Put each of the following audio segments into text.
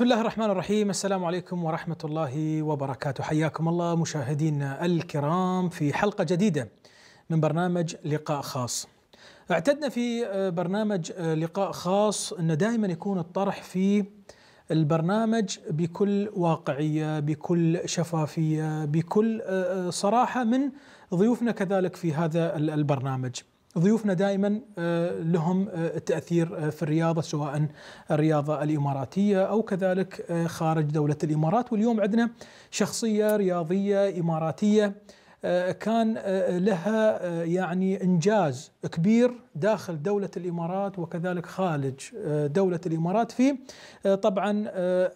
بسم الله الرحمن الرحيم السلام عليكم ورحمة الله وبركاته حياكم الله مشاهدينا الكرام في حلقة جديدة من برنامج لقاء خاص اعتدنا في آه، برنامج آه، لقاء خاص أن دائما يكون الطرح في البرنامج بكل واقعية بكل شفافية بكل آه، صراحة من ضيوفنا كذلك في هذا البرنامج ضيوفنا دائما آه، لهم آه، التاثير آه، في الرياضه سواء الرياضه الاماراتيه او كذلك خارج دوله الامارات واليوم عندنا شخصيه رياضيه اماراتيه كان لها يعني انجاز كبير داخل دوله الامارات وكذلك خارج دوله الامارات في طبعا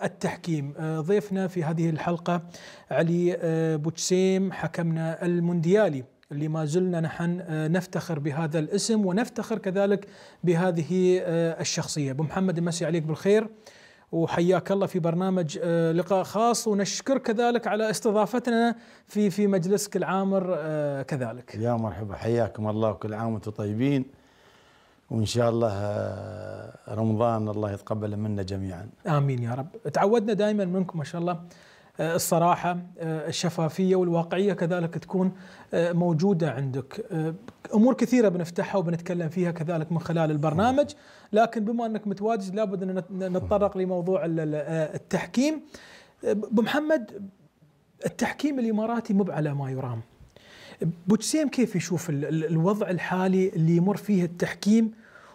التحكيم ضيفنا في هذه الحلقه علي بوتسيم حكمنا المونديالي اللي ما زلنا نحن آه، نفتخر بهذا الاسم ونفتخر كذلك بهذه آه، الشخصية أبو محمد المسي عليك بالخير وحياك الله في برنامج آه، لقاء خاص ونشكر كذلك على استضافتنا في في مجلسك العامر كذلك. يا مرحبا حياكم الله وكل عام وانتم طيبين. وان شاء الله رمضان الله يتقبل منا جميعا. امين يا رب. تعودنا دائما منكم ما شاء الله آه، الصراحه آه، الشفافيه والواقعيه كذلك تكون آه، موجوده عندك امور كثيره بنفتحها وبنتكلم فيها كذلك من خلال البرنامج لكن بما انك متواجد لابد ان نتطرق لموضوع التحكيم ابو محمد التحكيم الاماراتي مو على ما يرام بوتسيم كيف يشوف الوضع الحالي اللي يمر فيه التحكيم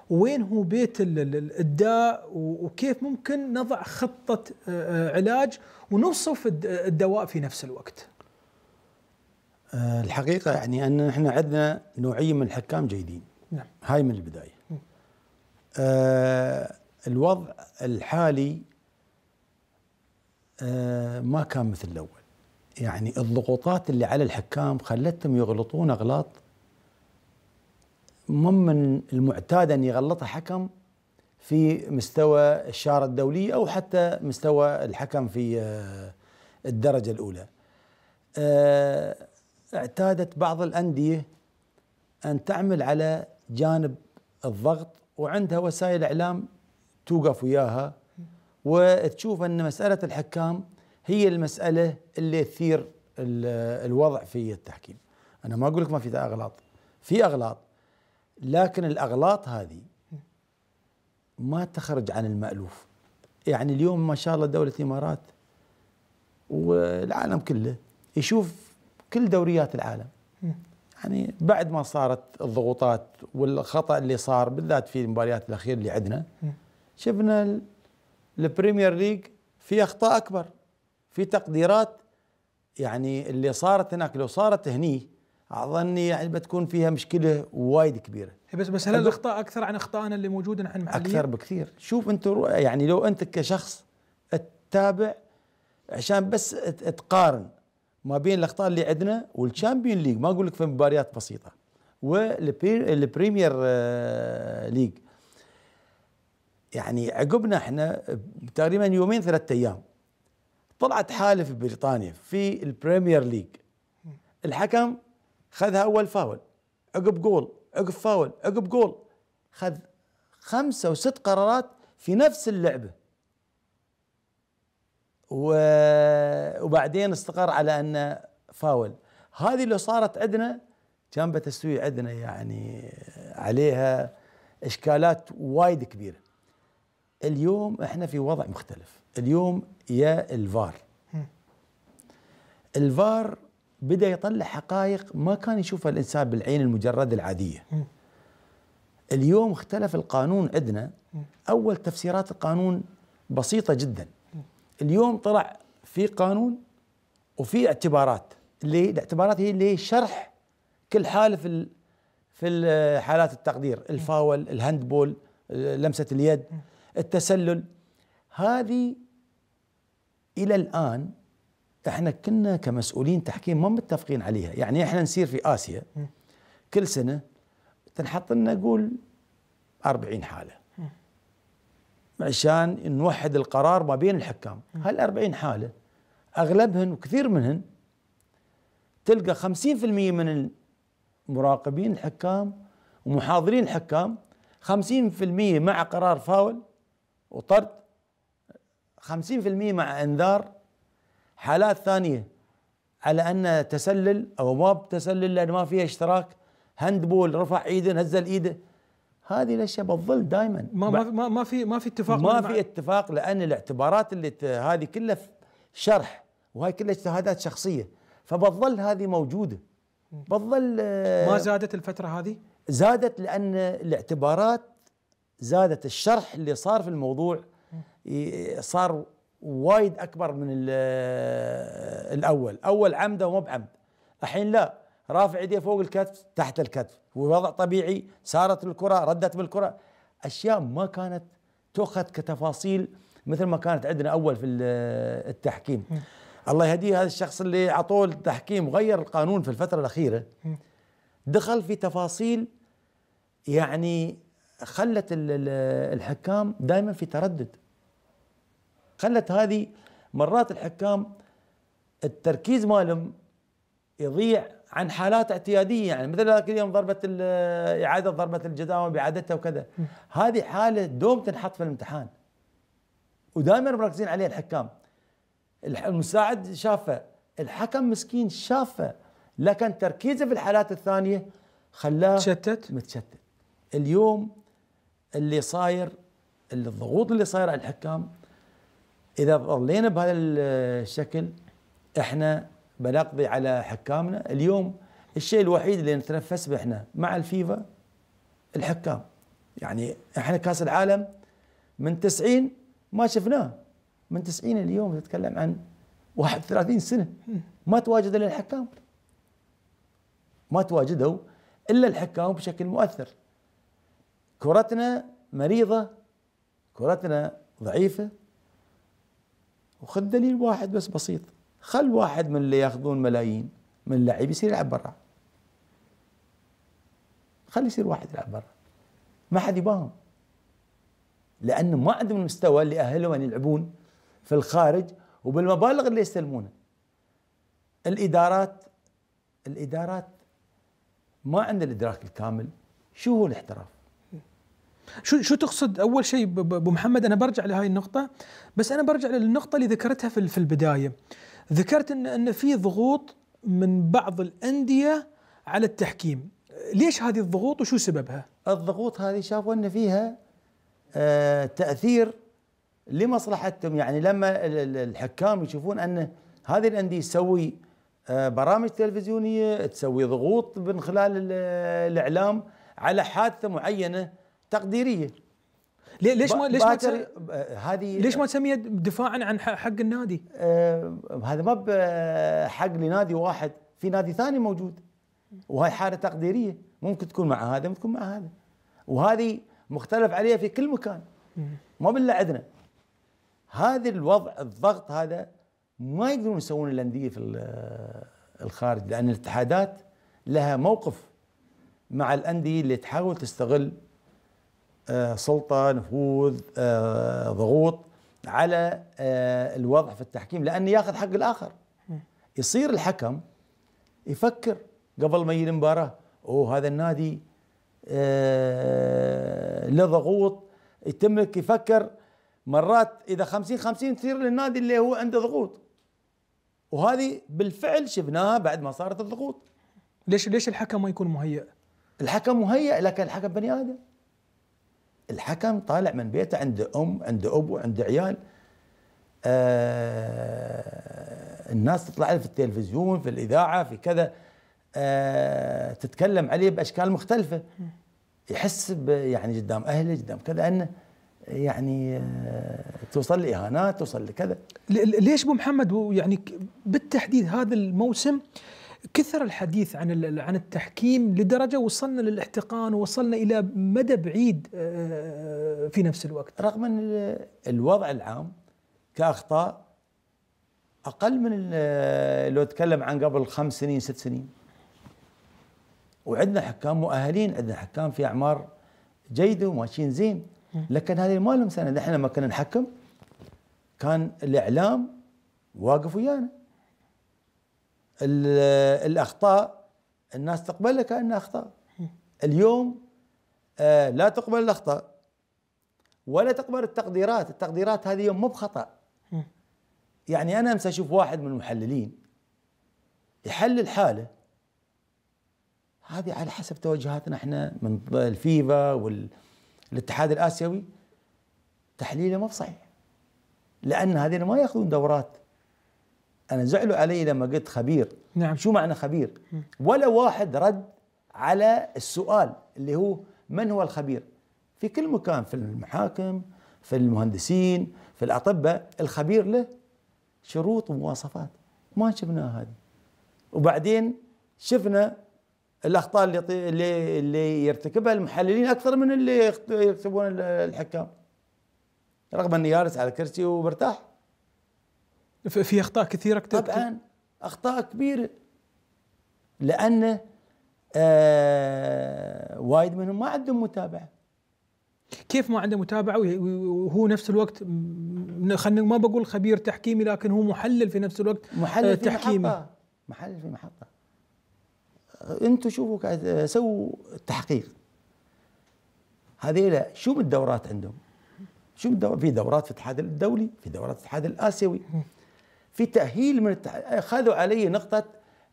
وين هو بيت الداء وكيف ممكن نضع خطة آه، آه، علاج ونوصف الدواء في نفس الوقت آه، الحقيقة يعني أن احنا عندنا نوعية من الحكام جيدين نعم. هاي من البداية آه الوضع الحالي آه ما كان مثل الأول يعني الضغوطات اللي على الحكام خلتهم يغلطون أغلاط ممن المعتاد ان يغلطها حكم في مستوى الشارة الدولية او حتى مستوى الحكم في آه، الدرجة الاولى. آه، اعتادت بعض الاندية ان تعمل على جانب الضغط وعندها وسائل اعلام توقف وياها وتشوف ان مسألة الحكام هي المسألة اللي تثير آه، الوضع في التحكيم. انا ما اقول لك ما في اغلاط، في اغلاط لكن الاغلاط هذه ما تخرج عن المالوف يعني اليوم ما شاء الله دوله الامارات والعالم كله يشوف كل دوريات العالم يعني بعد ما صارت الضغوطات والخطا اللي صار بالذات في المباريات الاخيره اللي عندنا شفنا البريمير ليج في اخطاء اكبر في تقديرات يعني اللي صارت هناك لو صارت هني اظني يعني بتكون فيها مشكله وايد كبيره إيه، بس بس هل الاخطاء اكثر عن اخطائنا اللي موجوده نحن محليا اكثر بكثير شوف انت يعني لو انت كشخص تتابع عشان بس تقارن ما بين الاخطاء اللي عندنا والشامبيون ليج ما اقول لك في مباريات بسيطه والبريمير آه، ليج يعني عقبنا احنا تقريبا يومين ثلاثة ايام طلعت حاله في بريطانيا في البريمير ليج الحكم خذها اول فاول عقب جول عقب فاول عقب جول خذ خمسه وست قرارات في نفس اللعبه وبعدين استقر على انه فاول هذه اللي صارت عندنا كان بتستوي عندنا يعني عليها اشكالات وايد كبيره اليوم احنا في وضع مختلف اليوم يا الفار الفار بدا يطلع حقائق ما كان يشوفها الانسان بالعين المجرده العاديه اليوم اختلف القانون عندنا اول تفسيرات القانون بسيطه جدا اليوم طلع في قانون وفي اعتبارات اللي الاعتبارات هي اللي شرح كل حاله في في حالات التقدير الفاول الهندبول لمسه اليد التسلل هذه الى الان احنا كنا كمسؤولين تحكيم ما متفقين عليها يعني احنا نسير في اسيا كل سنه تنحط لنا قول 40 حاله عشان نوحد القرار ما بين الحكام هال 40 حاله اغلبهن وكثير منهن تلقى 50% من المراقبين الحكام ومحاضرين الحكام 50% مع قرار فاول وطرد 50% مع انذار حالات ثانية على أن تسلل أو ما تسلل لأن ما فيها اشتراك هندبول رفع ايده نزل ايده هذه الاشياء بتظل دائما ما ما ما في ما في اتفاق ما في اتفاق لان الاعتبارات اللي هذه كلها شرح وهي كلها اجتهادات شخصيه فبتظل هذه موجوده بتظل آه، ما زادت الفتره هذه؟ زادت لان الاعتبارات زادت الشرح اللي صار في الموضوع صار وايد اكبر من الاول اول عمده ومو بعمد الحين لا رافع يديه فوق الكتف تحت الكتف ووضع طبيعي سارت الكره ردت بالكره اشياء ما كانت تؤخذ كتفاصيل مثل ما كانت عندنا اول في التحكيم الله يهديه هذا الشخص اللي عطوه التحكيم غير القانون في الفتره الاخيره دخل في تفاصيل يعني خلت الحكام دائما في تردد خلت هذه مرات الحكام التركيز مالهم يضيع عن حالات اعتياديه يعني مثل ذاك اليوم ضربه اعاده ضربه الجداول باعادتها وكذا هذه حاله دوم تنحط في الامتحان ودائما مركزين عليها الحكام المساعد شافه الحكم مسكين شافه لكن تركيزه في الحالات الثانيه خلاه متشتت متشتت اليوم اللي صاير الضغوط اللي صايره على الحكام اذا ظلينا بهذا الشكل احنا بنقضي على حكامنا اليوم الشيء الوحيد اللي نتنفس به احنا مع الفيفا الحكام يعني احنا كاس العالم من 90 ما شفناه من 90 اليوم تتكلم عن 31 سنه ما تواجد الا الحكام ما تواجدوا الا الحكام بشكل مؤثر كرتنا مريضه كرتنا ضعيفه وخذ دليل واحد بس بسيط خل واحد من اللي ياخذون ملايين من اللعيب يصير يلعب برا خل يصير واحد يلعب برا ما حد يباهم لأنه ما عندهم المستوى اللي أهلهم أن يلعبون في الخارج وبالمبالغ اللي يستلمونها الإدارات الإدارات ما عندها الإدراك الكامل شو هو الاحتراف شو شو تقصد اول شيء ابو محمد انا برجع لهي النقطه بس انا برجع للنقطه اللي ذكرتها في البدايه ذكرت ان ان في ضغوط من بعض الانديه على التحكيم ليش هذه الضغوط وشو سببها الضغوط هذه شافوا ان فيها آه، تاثير لمصلحتهم يعني لما الحكام يشوفون ان هذه الانديه تسوي آه، برامج تلفزيونيه تسوي ضغوط من خلال الاعلام على حادثه معينه تقديريه ليش ما ليش ما هذه ليش ما تسميها دفاعا عن حق النادي؟ آه هذا ما حق لنادي واحد في نادي ثاني موجود وهي حاله تقديريه ممكن تكون مع هذا ممكن تكون مع هذا وهذه مختلف عليها في كل مكان ما بالله عندنا هذا الوضع الضغط هذا ما يقدرون يسوون الانديه في الخارج لان الاتحادات لها موقف مع الانديه اللي تحاول تستغل آه، سلطه نفوذ آه، ضغوط على آه، الوضع في التحكيم لانه ياخذ حق الاخر يصير الحكم يفكر قبل ما يجي المباراه اوه هذا النادي له ضغوط يتم يفكر مرات اذا 50 50 تصير للنادي اللي هو عنده ضغوط وهذه بالفعل شفناها بعد ما صارت الضغوط ليش ليش الحكم ما يكون مهيئ؟ الحكم مهيئ لكن الحكم بني ادم الحكم طالع من بيته عنده ام عنده ابو عنده عيال آه الناس تطلع له في التلفزيون في الاذاعه في كذا آه تتكلم عليه باشكال مختلفه يحس يعني قدام اهله قدام كذا انه يعني آه، توصل لاهانات توصل لكذا ليش ابو محمد يعني بالتحديد هذا الموسم كثر الحديث عن عن التحكيم لدرجه وصلنا للاحتقان ووصلنا الى مدى بعيد آه، آه، في نفس الوقت رغم ان الوضع العام كاخطاء اقل من آه، لو اتكلم عن قبل خمس سنين ست سنين وعندنا حكام مؤهلين عندنا حكام في اعمار جيده وماشيين زين لكن هذه ما لهم سنه نحن لما كنا نحكم كان الاعلام واقف ويانا الاخطاء الناس تقبلها كانها اخطاء اليوم آه، لا تقبل الاخطاء ولا تقبل التقديرات التقديرات هذه يوم مو بخطا يعني انا امس اشوف واحد من المحللين يحلل حاله هذه على حسب توجهاتنا احنا من الفيفا والاتحاد الاسيوي تحليله مو بصحيح لان هذين ما ياخذون دورات انا زعلوا علي لما قلت خبير نعم شو معنى خبير؟ ولا واحد رد على السؤال اللي هو من هو الخبير؟ في كل مكان في المحاكم في المهندسين في الاطباء الخبير له شروط ومواصفات ما شفناها هذه وبعدين شفنا الاخطاء اللي اللي اللي يرتكبها المحللين اكثر من اللي يكتبون الحكام رغم اني جالس على كرسي وبرتاح في اخطاء كثيره كتبت طبعا اخطاء كبيره لان آه وايد منهم ما عندهم متابعه كيف ما عنده متابعه وهو نفس الوقت خلنا ما بقول خبير تحكيمي لكن هو محلل في نفس الوقت محلل آه، في تحكيمي محطة. محلل في محطه انتم شوفوا سووا التحقيق هذيلا شو من الدورات عندهم؟ شو في دورات في الاتحاد الدولي، في دورات الاتحاد الاسيوي في تاهيل من التح... اخذوا علي نقطه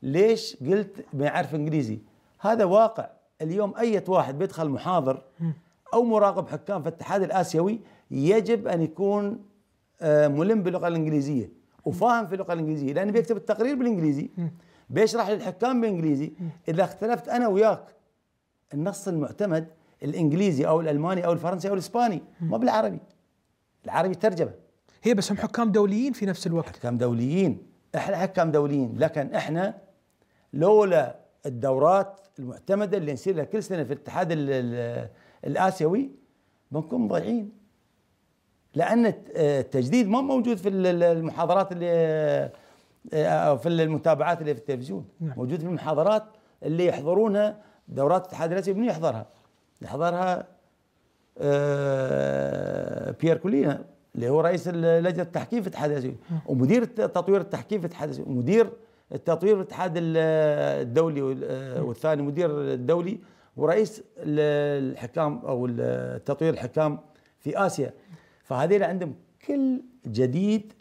ليش قلت ما يعرف انجليزي هذا واقع اليوم اي واحد بيدخل محاضر او مراقب حكام في الاتحاد الاسيوي يجب ان يكون آه، ملم باللغه الانجليزيه وفاهم في اللغه الانجليزيه لانه بيكتب التقرير بالانجليزي بيشرح للحكام بالانجليزي اذا اختلفت انا وياك النص المعتمد الانجليزي او الالماني او الفرنسي او الاسباني ما بالعربي العربي ترجمه هي بس هم حكام دوليين في نفس الوقت حكام دوليين احنا حكام دوليين لكن احنا لولا الدورات المعتمده اللي نصير لها كل سنه في الاتحاد الاسيوي بنكون ضايعين لان التجديد ما موجود في المحاضرات اللي او في المتابعات اللي في التلفزيون نعم. موجود في المحاضرات اللي يحضرونها دورات الاتحاد الاسيوي من يحضرها؟ يحضرها يحضرها آه، بيير كولينا اللي هو رئيس لجنه التحكيم في اتحاد الاسيوي ومدير تطوير التحكيم في اتحاد الاسيوي ومدير التطوير في الاتحاد الدولي والثاني مدير الدولي ورئيس الحكام او تطوير الحكام في اسيا فهذيل عندهم كل جديد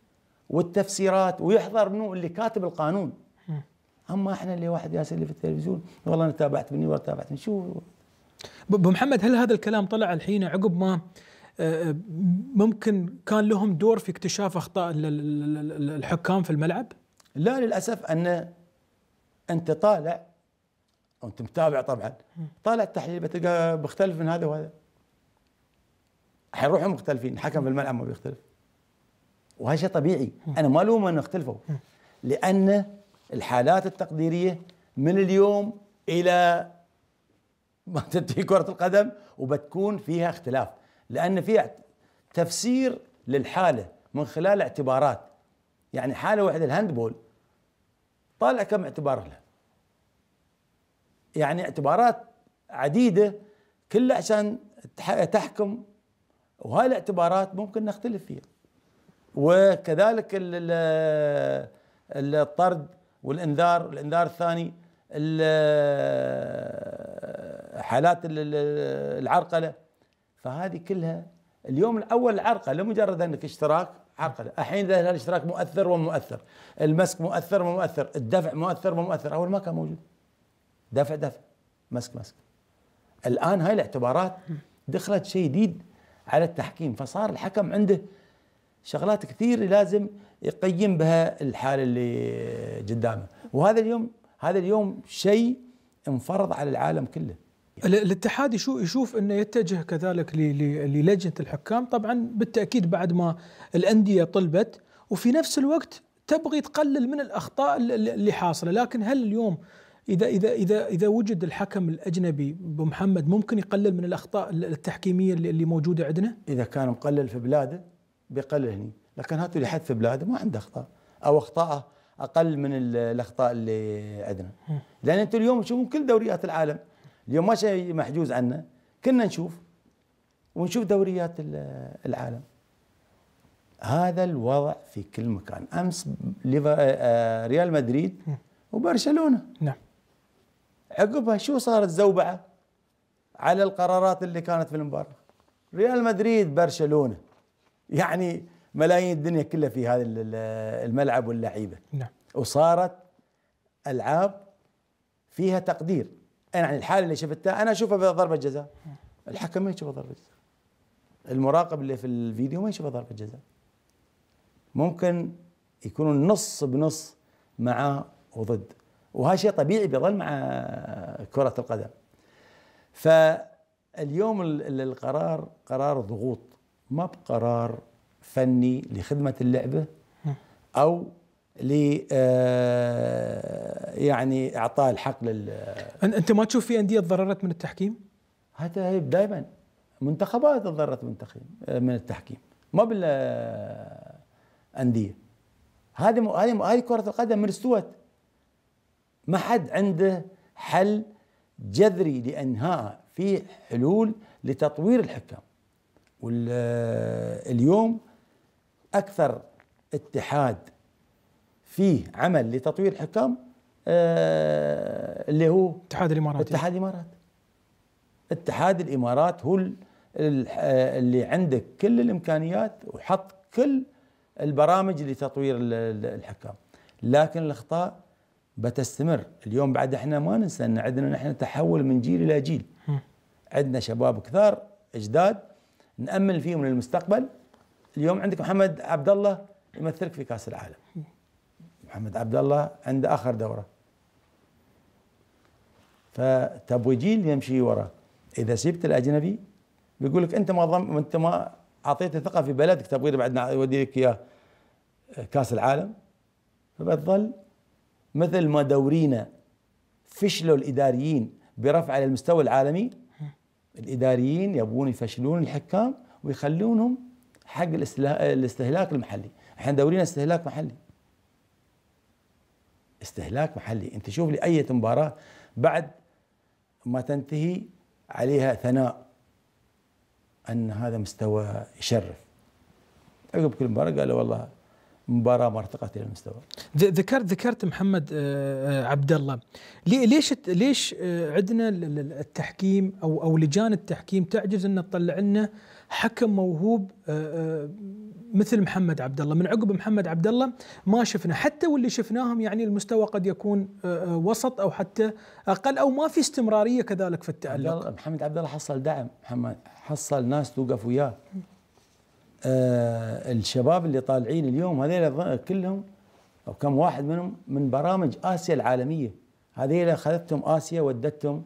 والتفسيرات ويحضر منه اللي كاتب القانون اما احنا اللي واحد ياسر اللي في التلفزيون والله انا تابعت مني ولا تابعت من شو ابو محمد هل هذا الكلام طلع الحين عقب ما آه، آه، ممكن كان لهم دور في اكتشاف اخطاء الحكام في الملعب؟ لا للاسف ان انت طالع وانت متابع طبعا طالع التحليل بتلقى مختلف من هذا وهذا حيروحوا مختلفين الحكم في الملعب ما بيختلف وهذا شيء طبيعي انا ما الوم انه اختلفوا لان الحالات التقديريه من اليوم الى ما تنتهي كره القدم وبتكون فيها اختلاف لأن فيها تفسير للحالة من خلال اعتبارات يعني حالة واحدة الهاندبول طالع كم اعتبار لها يعني اعتبارات عديدة كلها عشان تحكم وهاي الاعتبارات ممكن نختلف فيها وكذلك الطرد والانذار الانذار الثاني حالات العرقله فهذه كلها اليوم الاول عرقه لمجرد انك اشتراك عرقله الحين ذا الاشتراك مؤثر ومؤثر المسك مؤثر ومؤثر الدفع مؤثر ومؤثر اول ما كان موجود دفع دفع مسك مسك الان هاي الاعتبارات دخلت شيء جديد على التحكيم فصار الحكم عنده شغلات كثير لازم يقيم بها الحاله اللي قدامه وهذا اليوم هذا اليوم شيء انفرض على العالم كله الاتحاد يشوف انه يتجه كذلك للجنه الحكام طبعا بالتاكيد بعد ما الانديه طلبت وفي نفس الوقت تبغي تقلل من الاخطاء اللي حاصله لكن هل اليوم اذا اذا اذا اذا وجد الحكم الاجنبي بمحمد ممكن يقلل من الاخطاء التحكيميه اللي موجوده عندنا؟ اذا كان مقلل في بلاده بيقلل هني، لكن هاتوا لي حد في بلاده ما عنده اخطاء او اخطاءه اقل من الاخطاء اللي عندنا. لان انتم اليوم تشوفون كل دوريات العالم اليوم ما شيء محجوز عنا كنا نشوف ونشوف دوريات العالم هذا الوضع في كل مكان امس آه، آه، ريال مدريد وبرشلونه نعم عقبها شو صارت زوبعه على القرارات اللي كانت في المباراه ريال مدريد برشلونه يعني ملايين الدنيا كلها في هذا الملعب واللعيبه نعم وصارت العاب فيها تقدير يعني الحاله اللي شفتها انا اشوفها ضربه جزاء الحكم ما يشوفها ضربه جزاء المراقب اللي في الفيديو ما يشوفها ضربه جزاء ممكن يكونوا نص بنص مع وضد وهذا شيء طبيعي بيظل مع كرة القدم فاليوم القرار قرار ضغوط ما بقرار فني لخدمة اللعبة أو ل آه، يعني اعطاء الحق لل انت ما تشوف في انديه تضررت من التحكيم؟ هذا دائما منتخبات تضررت من التحكيم آه، من التحكيم ما آه، انديه هذه هذه هذه كره القدم من استوت ما حد عنده حل جذري لانهاء في حلول لتطوير الحكام واليوم اكثر اتحاد فيه عمل لتطوير الحكام آه، اللي هو الاتحاد الاماراتي اتحاد الامارات اتحاد الامارات هو آه، اللي عنده كل الامكانيات وحط كل البرامج لتطوير الحكام لكن الاخطاء بتستمر اليوم بعد احنا ما ننسى ان عندنا نحن تحول من جيل الى جيل عندنا شباب كثار اجداد نامل فيهم للمستقبل اليوم عندك محمد عبد الله يمثلك في كاس العالم محمد عبد الله عنده اخر دوره جيل يمشي وراه اذا سبت الاجنبي بيقول لك انت ما ضم انت ما اعطيته ثقه في بلدك تبغى بعد يودي لك اياه آه، كاس العالم فبتظل مثل ما دورينا فشلوا الاداريين برفع على المستوى العالمي الاداريين يبغون يفشلون الحكام ويخلونهم حق الاستهلاك المحلي احنا دورينا استهلاك محلي استهلاك محلي انت شوف لي اي مباراه بعد ما تنتهي عليها ثناء ان هذا مستوى يشرف عقب كل مباراه قالوا والله مباراه ما ارتقت الى المستوى ذكرت ذكرت محمد آه، آه، عبد الله ليش ليش آه، عندنا التحكيم او او لجان التحكيم تعجز ان تطلع لنا حكم موهوب آه، آه، مثل محمد عبد الله من عقب محمد عبد الله ما شفنا حتى واللي شفناهم يعني المستوى قد يكون آه، وسط او حتى اقل او ما في استمراريه كذلك في التالق محمد عبد الله حصل دعم محمد حصل ناس توقف وياه آه الشباب اللي طالعين اليوم هذيل كلهم او كم واحد منهم من برامج اسيا العالميه هذيل اخذتهم اسيا ودتهم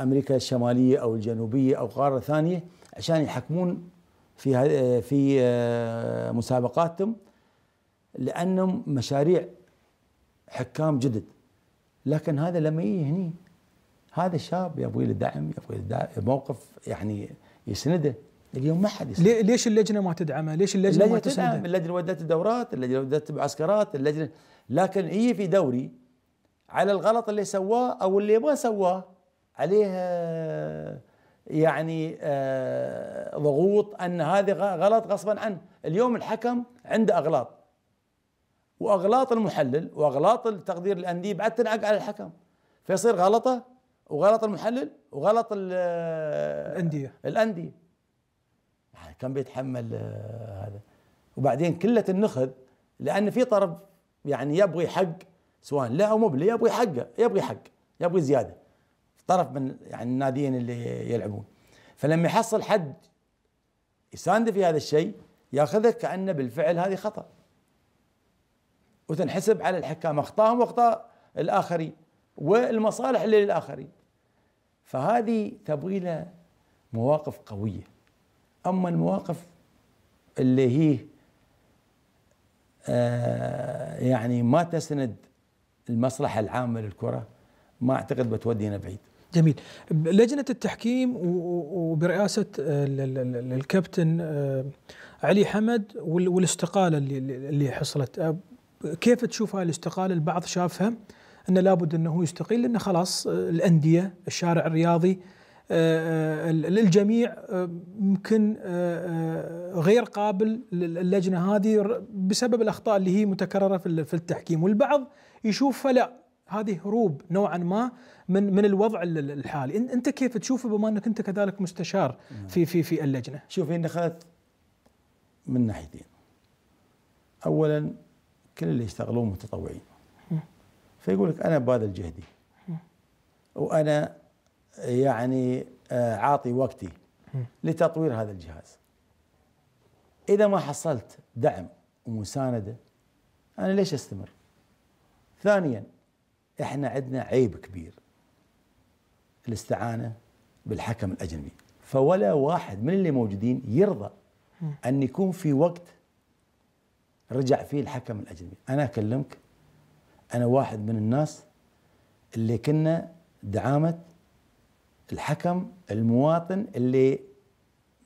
امريكا الشماليه او الجنوبيه او قاره ثانيه عشان يحكمون في في آه، مسابقاتهم لانهم مشاريع حكام جدد لكن هذا لما يجي هني هذا الشاب يبغى له دعم يبغى له موقف يعني يسنده اليوم ما حد يسنده ليش اللجنه ما تدعمه؟ ليش اللجنه, اللجنة ما تسنده؟ تدعم اللجنه ودت الدورات اللجنه ودت معسكرات، اللجنه لكن هي في دوري على الغلط اللي سواه او اللي ما سواه عليه آه، يعني آه، ضغوط ان هذه غلط غصبا عنه اليوم الحكم عنده اغلاط واغلاط المحلل واغلاط التقدير الانديه بعد تنعق على الحكم فيصير غلطه وغلط المحلل وغلط الانديه الانديه يعني كم بيتحمل آه، هذا وبعدين كله النخذ لان في طرف يعني يبغي حق سواء له او مبلي يبغي حقه يبغي حق يبغي زياده طرف من يعني الناديين اللي يلعبون فلما يحصل حد يسانده في هذا الشيء ياخذه كانه بالفعل هذه خطا وتنحسب على الحكام اخطائهم واخطاء الاخرين والمصالح اللي للاخرين فهذه تبغي لها مواقف قويه اما المواقف اللي هي آه يعني ما تسند المصلحه العامه للكره ما اعتقد بتودينا بعيد جميل لجنة التحكيم وبرئاسة الكابتن آه، علي حمد والاستقالة اللي حصلت آه، كيف تشوف هاي الاستقالة البعض شافها أن لابد أنه يستقيل لأنه خلاص آه، الأندية الشارع الرياضي للجميع يمكن غير قابل اللجنة هذه بسبب الأخطاء اللي هي متكررة في التحكيم والبعض يشوفها لا هذه هروب نوعا ما من من الوضع الحالي، انت كيف تشوفه بما انك انت كذلك مستشار في في في اللجنه؟ شوف هي دخلت من ناحيتين. اولا كل اللي يشتغلون متطوعين. فيقول لك انا باذل جهدي. وانا يعني آه، عاطي وقتي لتطوير هذا الجهاز. اذا ما حصلت دعم ومسانده انا ليش استمر؟ ثانيا احنا عندنا عيب كبير الاستعانه بالحكم الاجنبي فولا واحد من اللي موجودين يرضى ان يكون في وقت رجع فيه الحكم الاجنبي انا اكلمك انا واحد من الناس اللي كنا دعامه الحكم المواطن اللي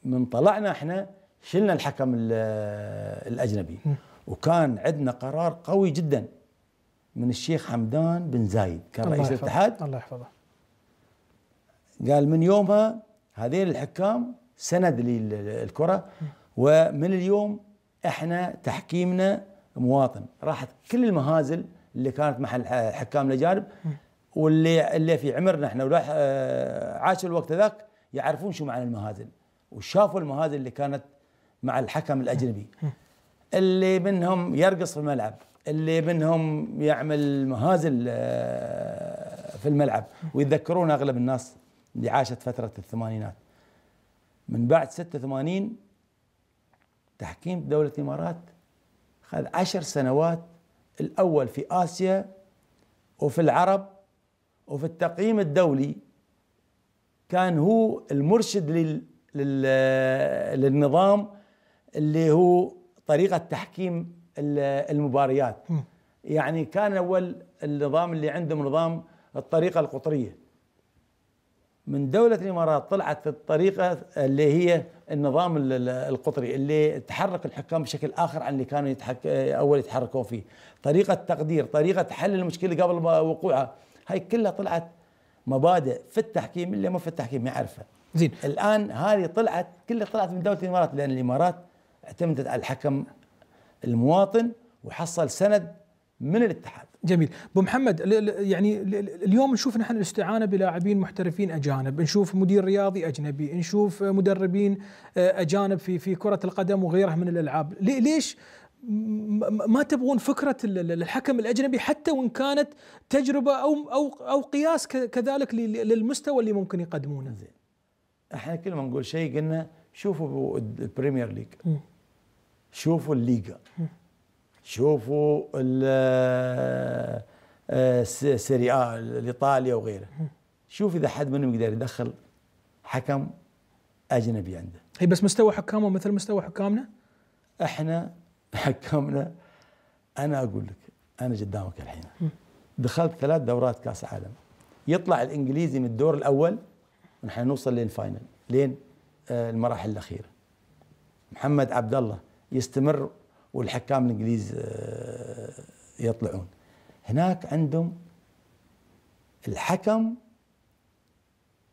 من طلعنا احنا شلنا الحكم الاجنبي وكان عندنا قرار قوي جدا من الشيخ حمدان بن زايد كان رئيس الاتحاد الله يحفظه قال من يومها هذيل الحكام سند للكرة ومن اليوم احنا تحكيمنا مواطن راحت كل المهازل اللي كانت محل الحكام الاجانب واللي اللي في عمرنا احنا ولا آه، عاشوا الوقت ذاك يعرفون شو معنى المهازل وشافوا المهازل اللي كانت مع الحكم الاجنبي اللي منهم يرقص في الملعب اللي منهم يعمل مهازل آه، في الملعب ويتذكرون اغلب الناس اللي عاشت فتره الثمانينات من بعد 86 تحكيم دوله الامارات خذ عشر سنوات الاول في اسيا وفي العرب وفي التقييم الدولي كان هو المرشد للنظام اللي هو طريقه تحكيم المباريات يعني كان اول النظام اللي عندهم نظام الطريقه القطريه من دوله الامارات طلعت الطريقه اللي هي النظام القطري اللي تحرك الحكام بشكل اخر عن اللي كانوا يتحك اول يتحركون فيه طريقه تقدير طريقه حل المشكله قبل وقوعها هاي كلها طلعت مبادئ في التحكيم اللي ما في التحكيم ما يعرفها زين الان هذه طلعت كلها طلعت من دوله الامارات لان الامارات اعتمدت على الحكم المواطن وحصل سند من الاتحاد جميل ابو محمد يعني اليوم نشوف نحن الاستعانه بلاعبين محترفين اجانب نشوف مدير رياضي اجنبي نشوف مدربين آه، اجانب في في كره القدم وغيرها من الالعاب ليش ما تبغون فكره الحكم الاجنبي حتى وان كانت تجربه او او او قياس كذلك للمستوى اللي ممكن يقدمونه زين احنا كل ما نقول شيء قلنا شوفوا البريمير ليج شوفوا الليغا شوفوا السيريا آه، الايطاليا وغيره شوف اذا حد منهم يقدر يدخل حكم اجنبي عنده اي بس مستوى حكامه مثل مستوى حكامنا احنا حكامنا انا اقول لك انا قدامك الحين دخلت ثلاث دورات كاس عالم يطلع الانجليزي من الدور الاول ونحن نوصل للفاينل لين آه، المراحل الاخيره محمد عبد الله يستمر والحكام الانجليز آه، يطلعون هناك عندهم الحكم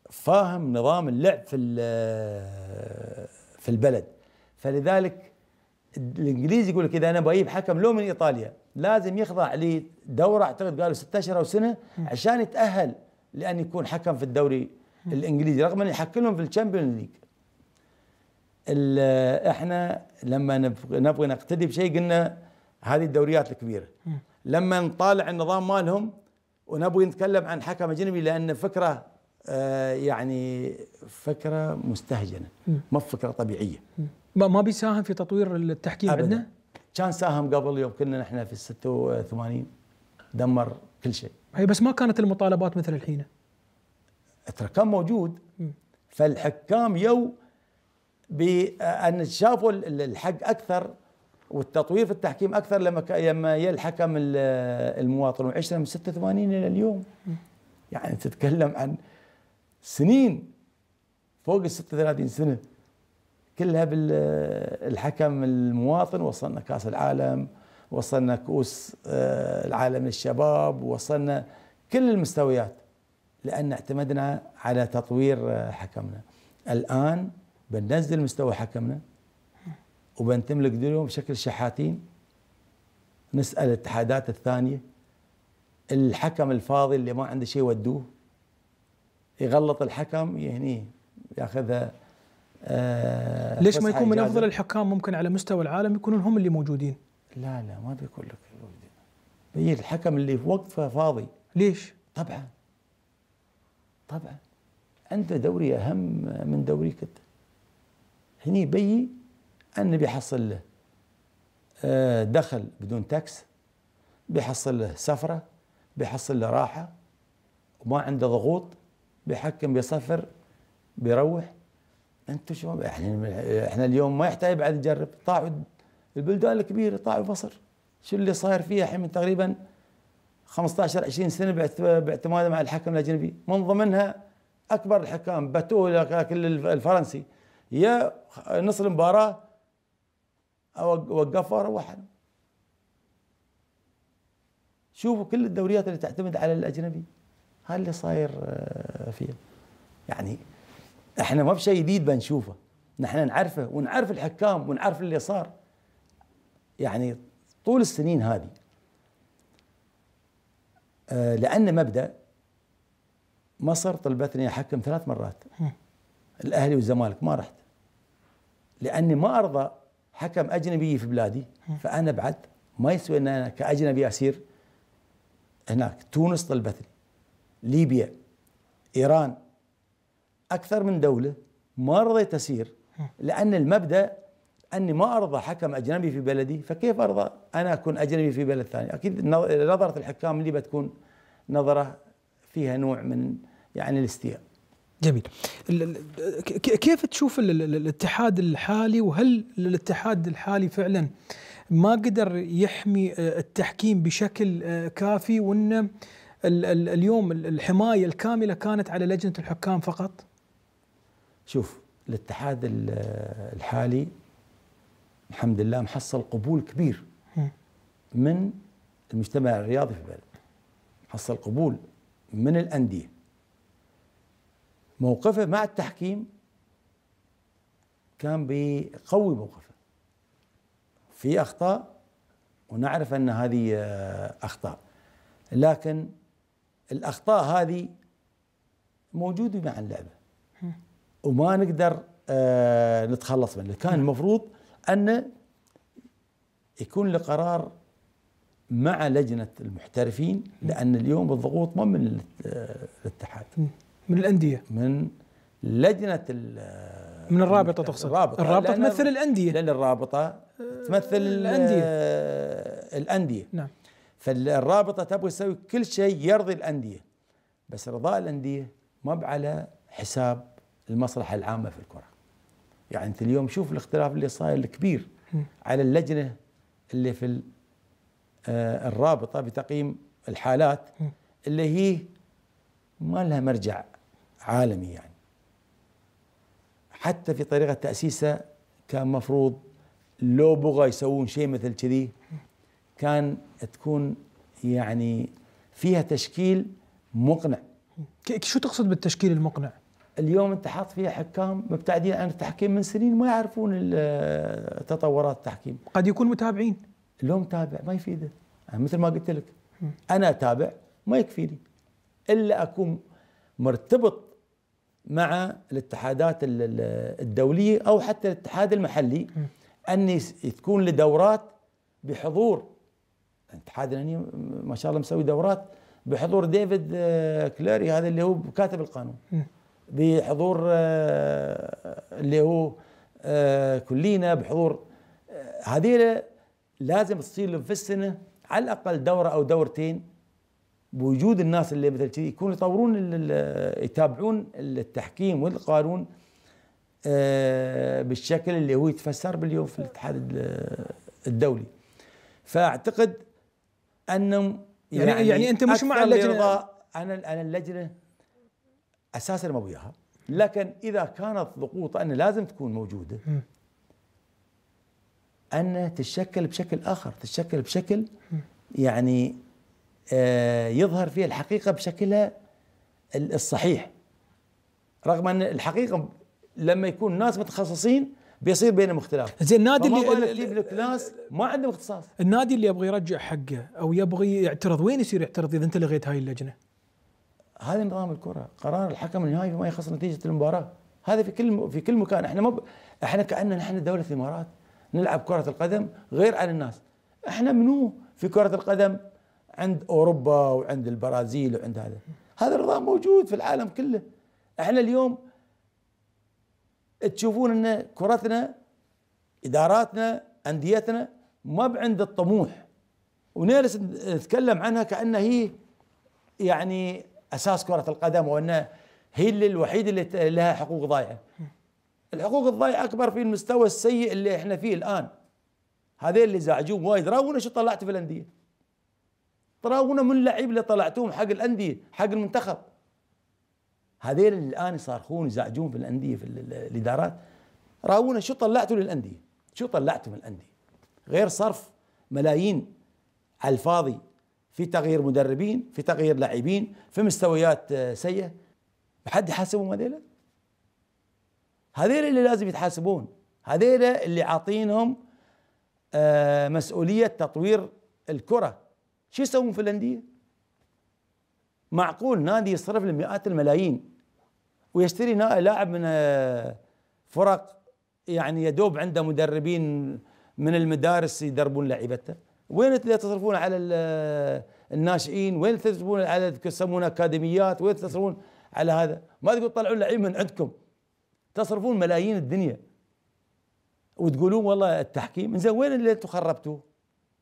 فاهم نظام اللعب في آه، في البلد فلذلك الانجليز يقول لك اذا انا بجيب حكم لو من ايطاليا لازم يخضع لدوره اعتقد قالوا ستة اشهر او سنه عشان يتاهل لان يكون حكم في الدوري الانجليزي رغم انه يحكمهم في الشامبيون ليج احنا لما نبغي نقتدي بشيء قلنا هذه الدوريات الكبيره لما نطالع النظام مالهم ونبغي نتكلم عن حكم اجنبي لان فكره آه يعني فكره مستهجنه ما فكره طبيعيه ما ما بيساهم في تطوير التحكيم عندنا؟ كان ساهم قبل يوم كنا نحن في ال 86 دمر كل شيء هي بس ما كانت المطالبات مثل الحين ترى كان موجود فالحكام يو بان شافوا الحق اكثر والتطوير في التحكيم اكثر لما لما الحكم المواطن وعشنا من 86 الى اليوم يعني تتكلم عن سنين فوق ال 36 سنه كلها بالحكم المواطن وصلنا كاس العالم وصلنا كؤوس آه، العالم للشباب وصلنا كل المستويات لان اعتمدنا على تطوير آه، حكمنا الان بننزل مستوى حكمنا وبنتملك دورهم بشكل شحاتين نسال الاتحادات الثانيه الحكم الفاضي اللي ما عنده شيء ودوه يغلط الحكم يهنيه ياخذها آه ليش ما يكون من افضل الحكام ممكن على مستوى العالم يكونون هم اللي موجودين؟ لا لا ما بيكون لك بيجي إيه، الحكم اللي في وقفه فاضي ليش؟ طبعا طبعا انت دوري اهم من دوريك انت هني بي أن بيحصل له آه، دخل بدون تاكس بيحصل له سفرة بيحصل له راحة وما عنده ضغوط بيحكم بيسافر بيروح انتم شو احنا احنا اليوم ما يحتاج بعد نجرب طاعوا البلدان الكبيره طاعوا مصر شو اللي صاير فيها الحين من تقريبا 15 20 سنه باعتمادها مع الحكم الاجنبي من ضمنها اكبر الحكام باتو الفرنسي يا نص المباراة وقفوا روحنا شوفوا كل الدوريات اللي تعتمد على الاجنبي هذا اللي صاير آه، فيها يعني احنا ما بشيء جديد بنشوفه نحن نعرفه ونعرف الحكام ونعرف اللي صار يعني طول السنين هذه آه، لان مبدا مصر طلبتني احكم ثلاث مرات الاهلي والزمالك ما رحت لاني ما ارضى حكم اجنبي في بلادي فانا بعد ما يسوي ان انا كاجنبي اسير هناك تونس طلبتني ليبيا ايران اكثر من دوله ما رضيت اسير لان المبدا اني ما ارضى حكم اجنبي في بلدي فكيف ارضى انا اكون اجنبي في بلد ثاني اكيد نظره الحكام اللي بتكون نظره فيها نوع من يعني الاستياء جميل كيف تشوف الاتحاد الحالي وهل الاتحاد الحالي فعلا ما قدر يحمي آه، التحكيم بشكل آه، كافي وان اليوم الحمايه الكامله كانت على لجنه الحكام فقط؟ شوف الاتحاد الحالي الحمد لله محصل قبول كبير من المجتمع الرياضي في البلد محصل قبول من الانديه موقفه مع التحكيم كان بيقوي موقفه في اخطاء ونعرف ان هذه آه، اخطاء لكن الاخطاء هذه موجوده مع اللعبه وما نقدر آه، نتخلص منها كان المفروض ان يكون لقرار مع لجنه المحترفين لان اليوم الضغوط ما من آه، الاتحاد من الانديه من لجنه من الرابطه تقصد الرابطه, الرابطة تمثل الانديه لان الرابطه تمثل آه، الانديه الانديه نعم فالرابطه تبغى تسوي كل شيء يرضي الانديه بس رضاء الانديه ما على حساب المصلحه العامه في الكره يعني انت اليوم شوف الاختلاف اللي صاير الكبير على اللجنه اللي في آه، الرابطه بتقييم الحالات اللي هي ما لها مرجع عالمي يعني حتى في طريقة تأسيسها كان مفروض لو بغى يسوون شيء مثل كذي كان تكون يعني فيها تشكيل مقنع شو تقصد بالتشكيل المقنع؟ اليوم انت حاط فيها حكام مبتعدين عن التحكيم من سنين ما يعرفون تطورات التحكيم قد يكون متابعين لو متابع ما يفيده يعني مثل ما قلت لك انا اتابع ما يكفيني الا اكون مرتبط مع الاتحادات الدولية أو حتى الاتحاد المحلي أن تكون لدورات بحضور الاتحاد الأني ما شاء الله مسوي دورات بحضور ديفيد آه، كلاري هذا اللي هو كاتب القانون بحضور آه، اللي هو آه، كلينا بحضور هذه لازم تصير في السنة على الأقل دورة أو دورتين بوجود الناس اللي مثل كذي يكونوا يطورون يتابعون التحكيم والقانون آه، بالشكل اللي هو يتفسر باليوم في الاتحاد الدولي فاعتقد انهم يعني, يعني, يعني انت مش مع اللجنه انا انا اللجنه اساسا ما وياها لكن اذا كانت ضغوط ان لازم تكون موجوده ان تتشكل بشكل اخر تتشكل بشكل يعني آه، يظهر فيها الحقيقة بشكلها الصحيح رغم أن الحقيقة لما يكون ناس متخصصين بيصير بينهم اختلاف زين النادي اللي تجيب لك ناس ما عندهم اختصاص النادي اللي يبغى يرجع حقه او يبغى يعترض وين يصير يعترض اذا انت لغيت هاي اللجنه؟ هذا نظام الكره قرار الحكم النهائي فيما يخص نتيجه المباراه هذا في كل في كل مكان احنا مب... احنا كاننا نحن دوله الامارات نلعب كره القدم غير عن الناس احنا منو في كره القدم عند اوروبا وعند البرازيل وعند هذا هذا النظام موجود في العالم كله احنا اليوم تشوفون ان كرتنا اداراتنا انديتنا ما بعند الطموح ونجلس نتكلم عنها كانها هي يعني اساس كره القدم وانها هي اللي الوحيده اللي لها حقوق ضايعه الحقوق الضايعه اكبر في المستوى السيء اللي احنا فيه الان هذين اللي زعجوه وايد راونا شو طلعت في الانديه تراونا من اللعيبه اللي طلعتوهم حق الانديه حق المنتخب هذيل اللي الان يصارخون يزعجون في الانديه في الادارات راونا شو طلعتوا للانديه شو طلعتوا من الانديه غير صرف ملايين على الفاضي في تغيير مدربين في تغيير لاعبين في مستويات آه، سيئه حد يحاسبهم هذيلا هذيل اللي لازم يتحاسبون هذيل اللي عاطينهم آه، مسؤوليه تطوير الكره شو يسوون في الانديه؟ معقول نادي يصرف له مئات الملايين ويشتري لاعب من آه، فرق يعني يدوب عنده مدربين من المدارس يدربون لعيبته وين تصرفون على آه، الناشئين وين تصرفون على يسمون اكاديميات وين تصرفون على هذا ما تقول طلعوا لعيب من عندكم تصرفون ملايين الدنيا وتقولون والله التحكيم زين وين اللي انتم خربتوه؟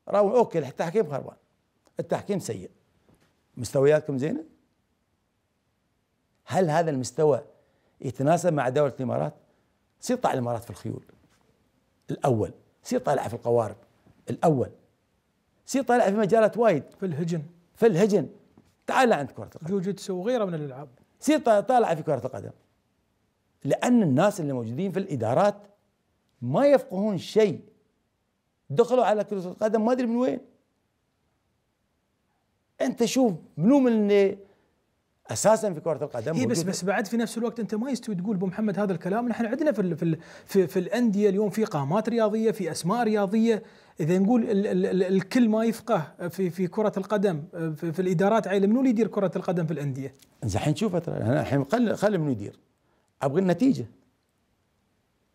راو اوكي التحكيم خربان التحكيم سيء مستوياتكم زينه هل هذا المستوى يتناسب مع دولة الإمارات سير طالع الإمارات في الخيول الأول سير طالع في القوارب الأول سير طالع في مجالات وايد في الهجن في الهجن تعال عند كرة القدم جوجيتسو وغيره من الألعاب سير طالع في كرة القدم لأن الناس اللي موجودين في الإدارات ما يفقهون شيء دخلوا على كرة القدم ما أدري من وين انت شوف منو من اساسا في كره القدم اي بس بس بعد في نفس الوقت انت ما يستوي تقول ابو محمد هذا الكلام نحن عندنا في الـ في, الـ في, في الانديه اليوم في قامات رياضيه في اسماء رياضيه اذا نقول الـ الـ الـ الكل ما يفقه في في كره القدم في, في الادارات عيل منو اللي يدير كره القدم في الانديه؟ زين الحين شوف انا الحين خل خل منو يدير ابغى النتيجه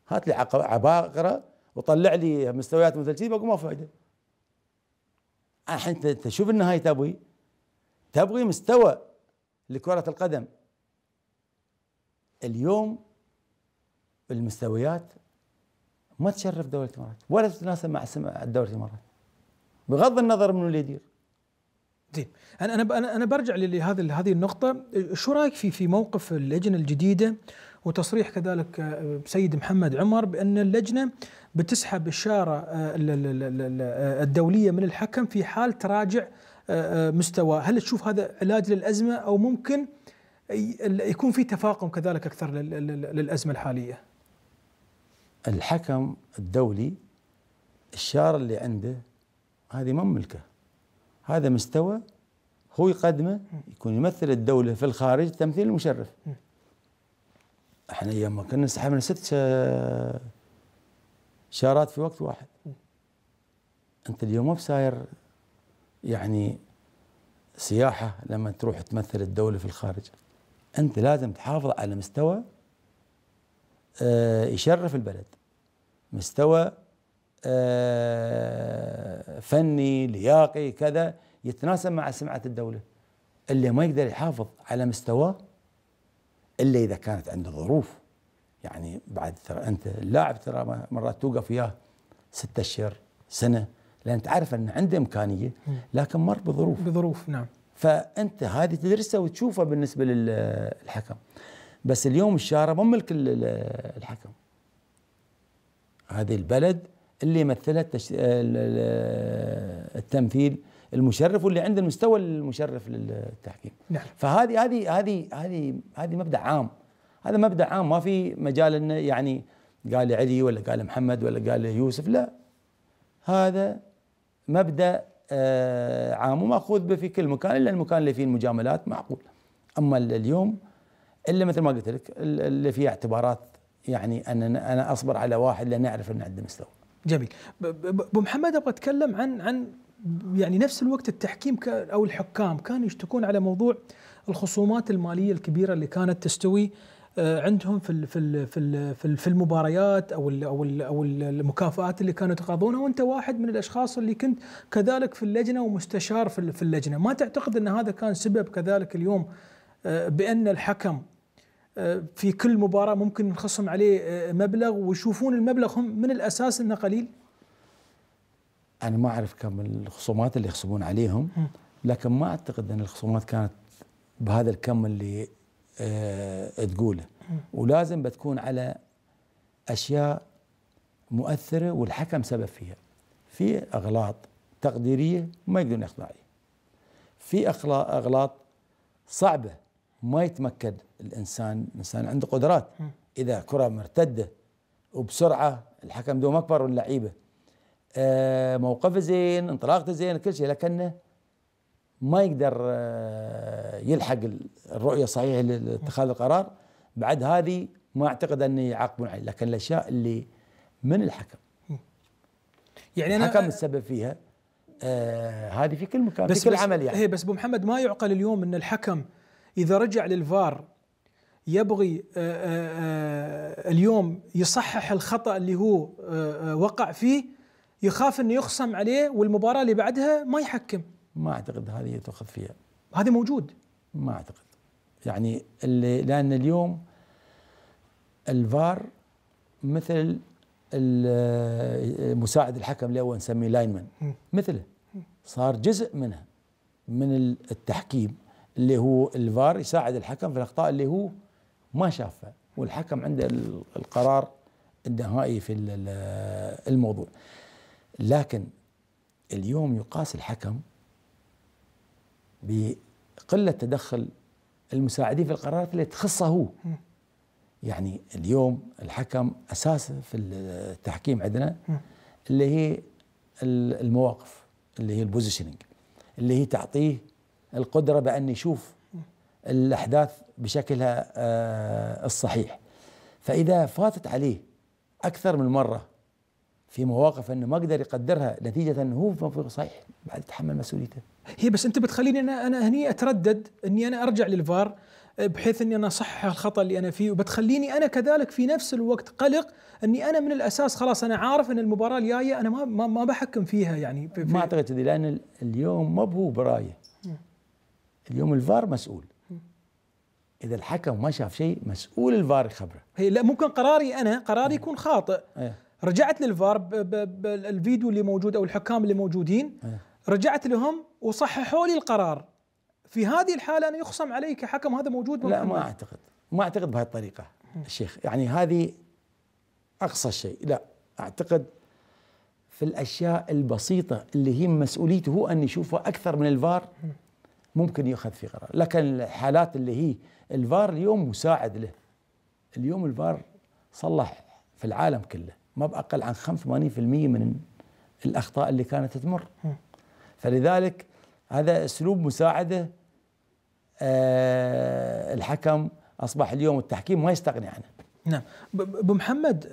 هات لي عباقره وطلع لي مستويات مثل كذي بقول ما فايده الحين انت تشوف النهايه تبوي تبغي مستوى لكرة القدم اليوم المستويات ما تشرف دولة الامارات ولا تتناسب مع دولة الامارات بغض النظر من اللي يدير زين انا انا انا برجع لهذه هذه النقطة شو رايك في في موقف اللجنة الجديدة وتصريح كذلك آه، سيد محمد عمر بان اللجنة بتسحب الشارة آه، الدولية من الحكم في حال تراجع مستوى هل تشوف هذا علاج للأزمة أو ممكن يكون في تفاقم كذلك أكثر للأزمة الحالية الحكم الدولي الشارة اللي عنده هذه ما ملكه هذا مستوى هو يقدمه يكون يمثل الدولة في الخارج تمثيل مشرف احنا ايام ما كنا سحبنا ست شارات في وقت واحد انت اليوم ما بساير يعني سياحة لما تروح تمثل الدولة في الخارج أنت لازم تحافظ على مستوى آه، يشرف البلد مستوى آه، فني لياقي كذا يتناسب مع سمعة الدولة اللي ما يقدر يحافظ على مستواه إلا إذا كانت عنده ظروف يعني بعد ترى أنت اللاعب ترى مرات توقف وياه ستة أشهر سنة لان تعرف ان عنده امكانيه لكن مر بظروف بظروف نعم فانت هذه تدرسها وتشوفها بالنسبه للحكم بس اليوم الشارع مو ملك الحكم هذه البلد اللي يمثلها التمثيل المشرف واللي عنده المستوى المشرف للتحكيم نعم. فهذه هذه هذه هذه هذه مبدا عام هذا مبدا عام ما في مجال انه يعني قال علي ولا قال محمد ولا قال يوسف لا هذا مبدا آه، عام وماخوذ به في كل مكان الا المكان اللي فيه المجاملات معقول اما اليوم الا مثل ما قلت لك اللي فيه اعتبارات يعني ان انا اصبر على واحد لان اعرف انه عنده مستوى. جميل. ابو محمد ابغى اتكلم عن عن يعني نفس الوقت التحكيم او الحكام كانوا يشتكون على موضوع الخصومات الماليه الكبيره اللي كانت تستوي آه، عندهم في في في في المباريات او او او المكافآت اللي كانوا يتقاضونها وانت واحد من الاشخاص اللي كنت كذلك في اللجنه ومستشار في اللجنه، ما تعتقد ان هذا كان سبب كذلك اليوم آه، بان الحكم آه، في كل مباراه ممكن نخصم عليه مبلغ ويشوفون المبلغ هم من الاساس انه قليل؟ انا ما اعرف كم الخصومات اللي يخصمون عليهم لكن ما اعتقد ان الخصومات كانت بهذا الكم اللي آه، تقوله ولازم بتكون على اشياء مؤثره والحكم سبب فيها في اغلاط تقديريه ما يقدرون يخضعوا في اغلاط صعبه ما يتمكن الانسان الانسان عنده قدرات اذا كره مرتده وبسرعه الحكم دوم اكبر واللعيبه آه، موقفه زين انطلاقته زين كل شيء لكنه ما يقدر آه، يلحق الرؤيه الصحيحه لاتخاذ القرار بعد هذه ما اعتقد ان يعاقبون عليه لكن الاشياء اللي من الحكم يعني انا الحكم السبب فيها آه هذه في كل مكان بس في كل عمل يعني هي إيه، بس ابو محمد ما يعقل اليوم ان الحكم اذا رجع للفار يبغي آآ آه، آآ آه، اليوم يصحح الخطا اللي هو وقع فيه يخاف انه يخصم عليه والمباراه اللي بعدها ما يحكم ما اعتقد هذه تؤخذ فيها هذا موجود ما اعتقد يعني اللي لان اليوم الفار مثل مساعد الحكم اللي هو نسميه لاينمان مثله صار جزء منها من التحكيم اللي هو الفار يساعد الحكم في الاخطاء اللي هو ما شافها والحكم عنده القرار النهائي في الموضوع لكن اليوم يقاس الحكم بقله تدخل المساعدين في القرارات اللي تخصه هو يعني اليوم الحكم اساس في التحكيم عندنا اللي هي المواقف اللي هي البوزيشننج اللي هي تعطيه القدره بان يشوف الاحداث بشكلها آه، الصحيح فاذا فاتت عليه اكثر من مره في مواقف انه ما قدر يقدرها نتيجه انه هو صحيح بعد يتحمل مسؤوليته هي بس انت بتخليني انا انا هني اتردد اني انا ارجع للفار آه، بحيث اني انا اصحح الخطا اللي انا فيه وبتخليني انا كذلك في نفس الوقت قلق اني انا من الاساس خلاص انا عارف ان المباراه الجايه انا ما ما, ما بحكم فيها يعني في ما اعتقد كذي لان اليوم ما هو برايه اليوم الفار مسؤول اذا الحكم ما شاف شيء مسؤول الفار يخبره هي لا ممكن قراري انا قراري يكون خاطئ إيه. رجعت للفار بالفيديو اللي موجود او الحكام اللي موجودين إيه. رجعت لهم وصححوا لي القرار في هذه الحاله انا يخصم علي كحكم هذا موجود لا ما اعتقد ما اعتقد الطريقة الشيخ يعني هذه اقصى شيء لا اعتقد في الاشياء البسيطه اللي هي مسؤوليته هو ان يشوفها اكثر من الفار ممكن ياخذ في قرار لكن الحالات اللي هي الفار اليوم مساعد له اليوم الفار صلح في العالم كله ما باقل عن 85% من الاخطاء اللي كانت تمر فلذلك هذا اسلوب مساعده آه، الحكم اصبح اليوم التحكيم ما يستغني عنه. نعم ابو محمد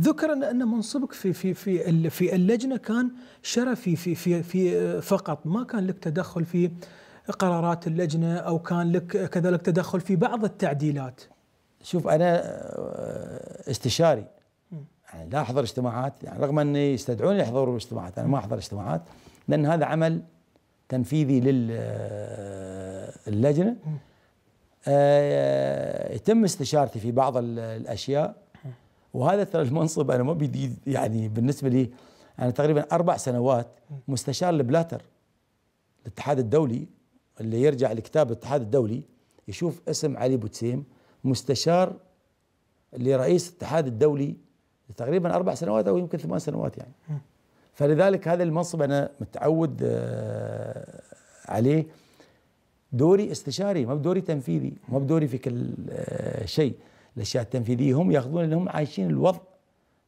ذكر ان منصبك في في في في اللجنه كان شرفي في في في آه، فقط ما كان لك تدخل في قرارات اللجنه او كان لك كذلك تدخل في بعض التعديلات. شوف انا آه، استشاري يعني لا احضر اجتماعات يعني رغم اني يستدعوني احضر اجتماعات انا ما احضر اجتماعات لأن هذا عمل تنفيذي آه، للجنة آه، يتم استشارتي في بعض الأشياء وهذا ترى المنصب أنا ما بدي يعني بالنسبة لي أنا تقريبا أربع سنوات مستشار البلاتر الاتحاد الدولي اللي يرجع لكتاب الاتحاد الدولي يشوف اسم علي بوتسيم مستشار لرئيس الاتحاد الدولي تقريبا اربع سنوات او يمكن ثمان سنوات يعني فلذلك هذا المنصب انا متعود آه، عليه دوري استشاري ما بدوري تنفيذي ما بدوري في كل آه، شيء الاشياء التنفيذيه هم ياخذون هم عايشين الوضع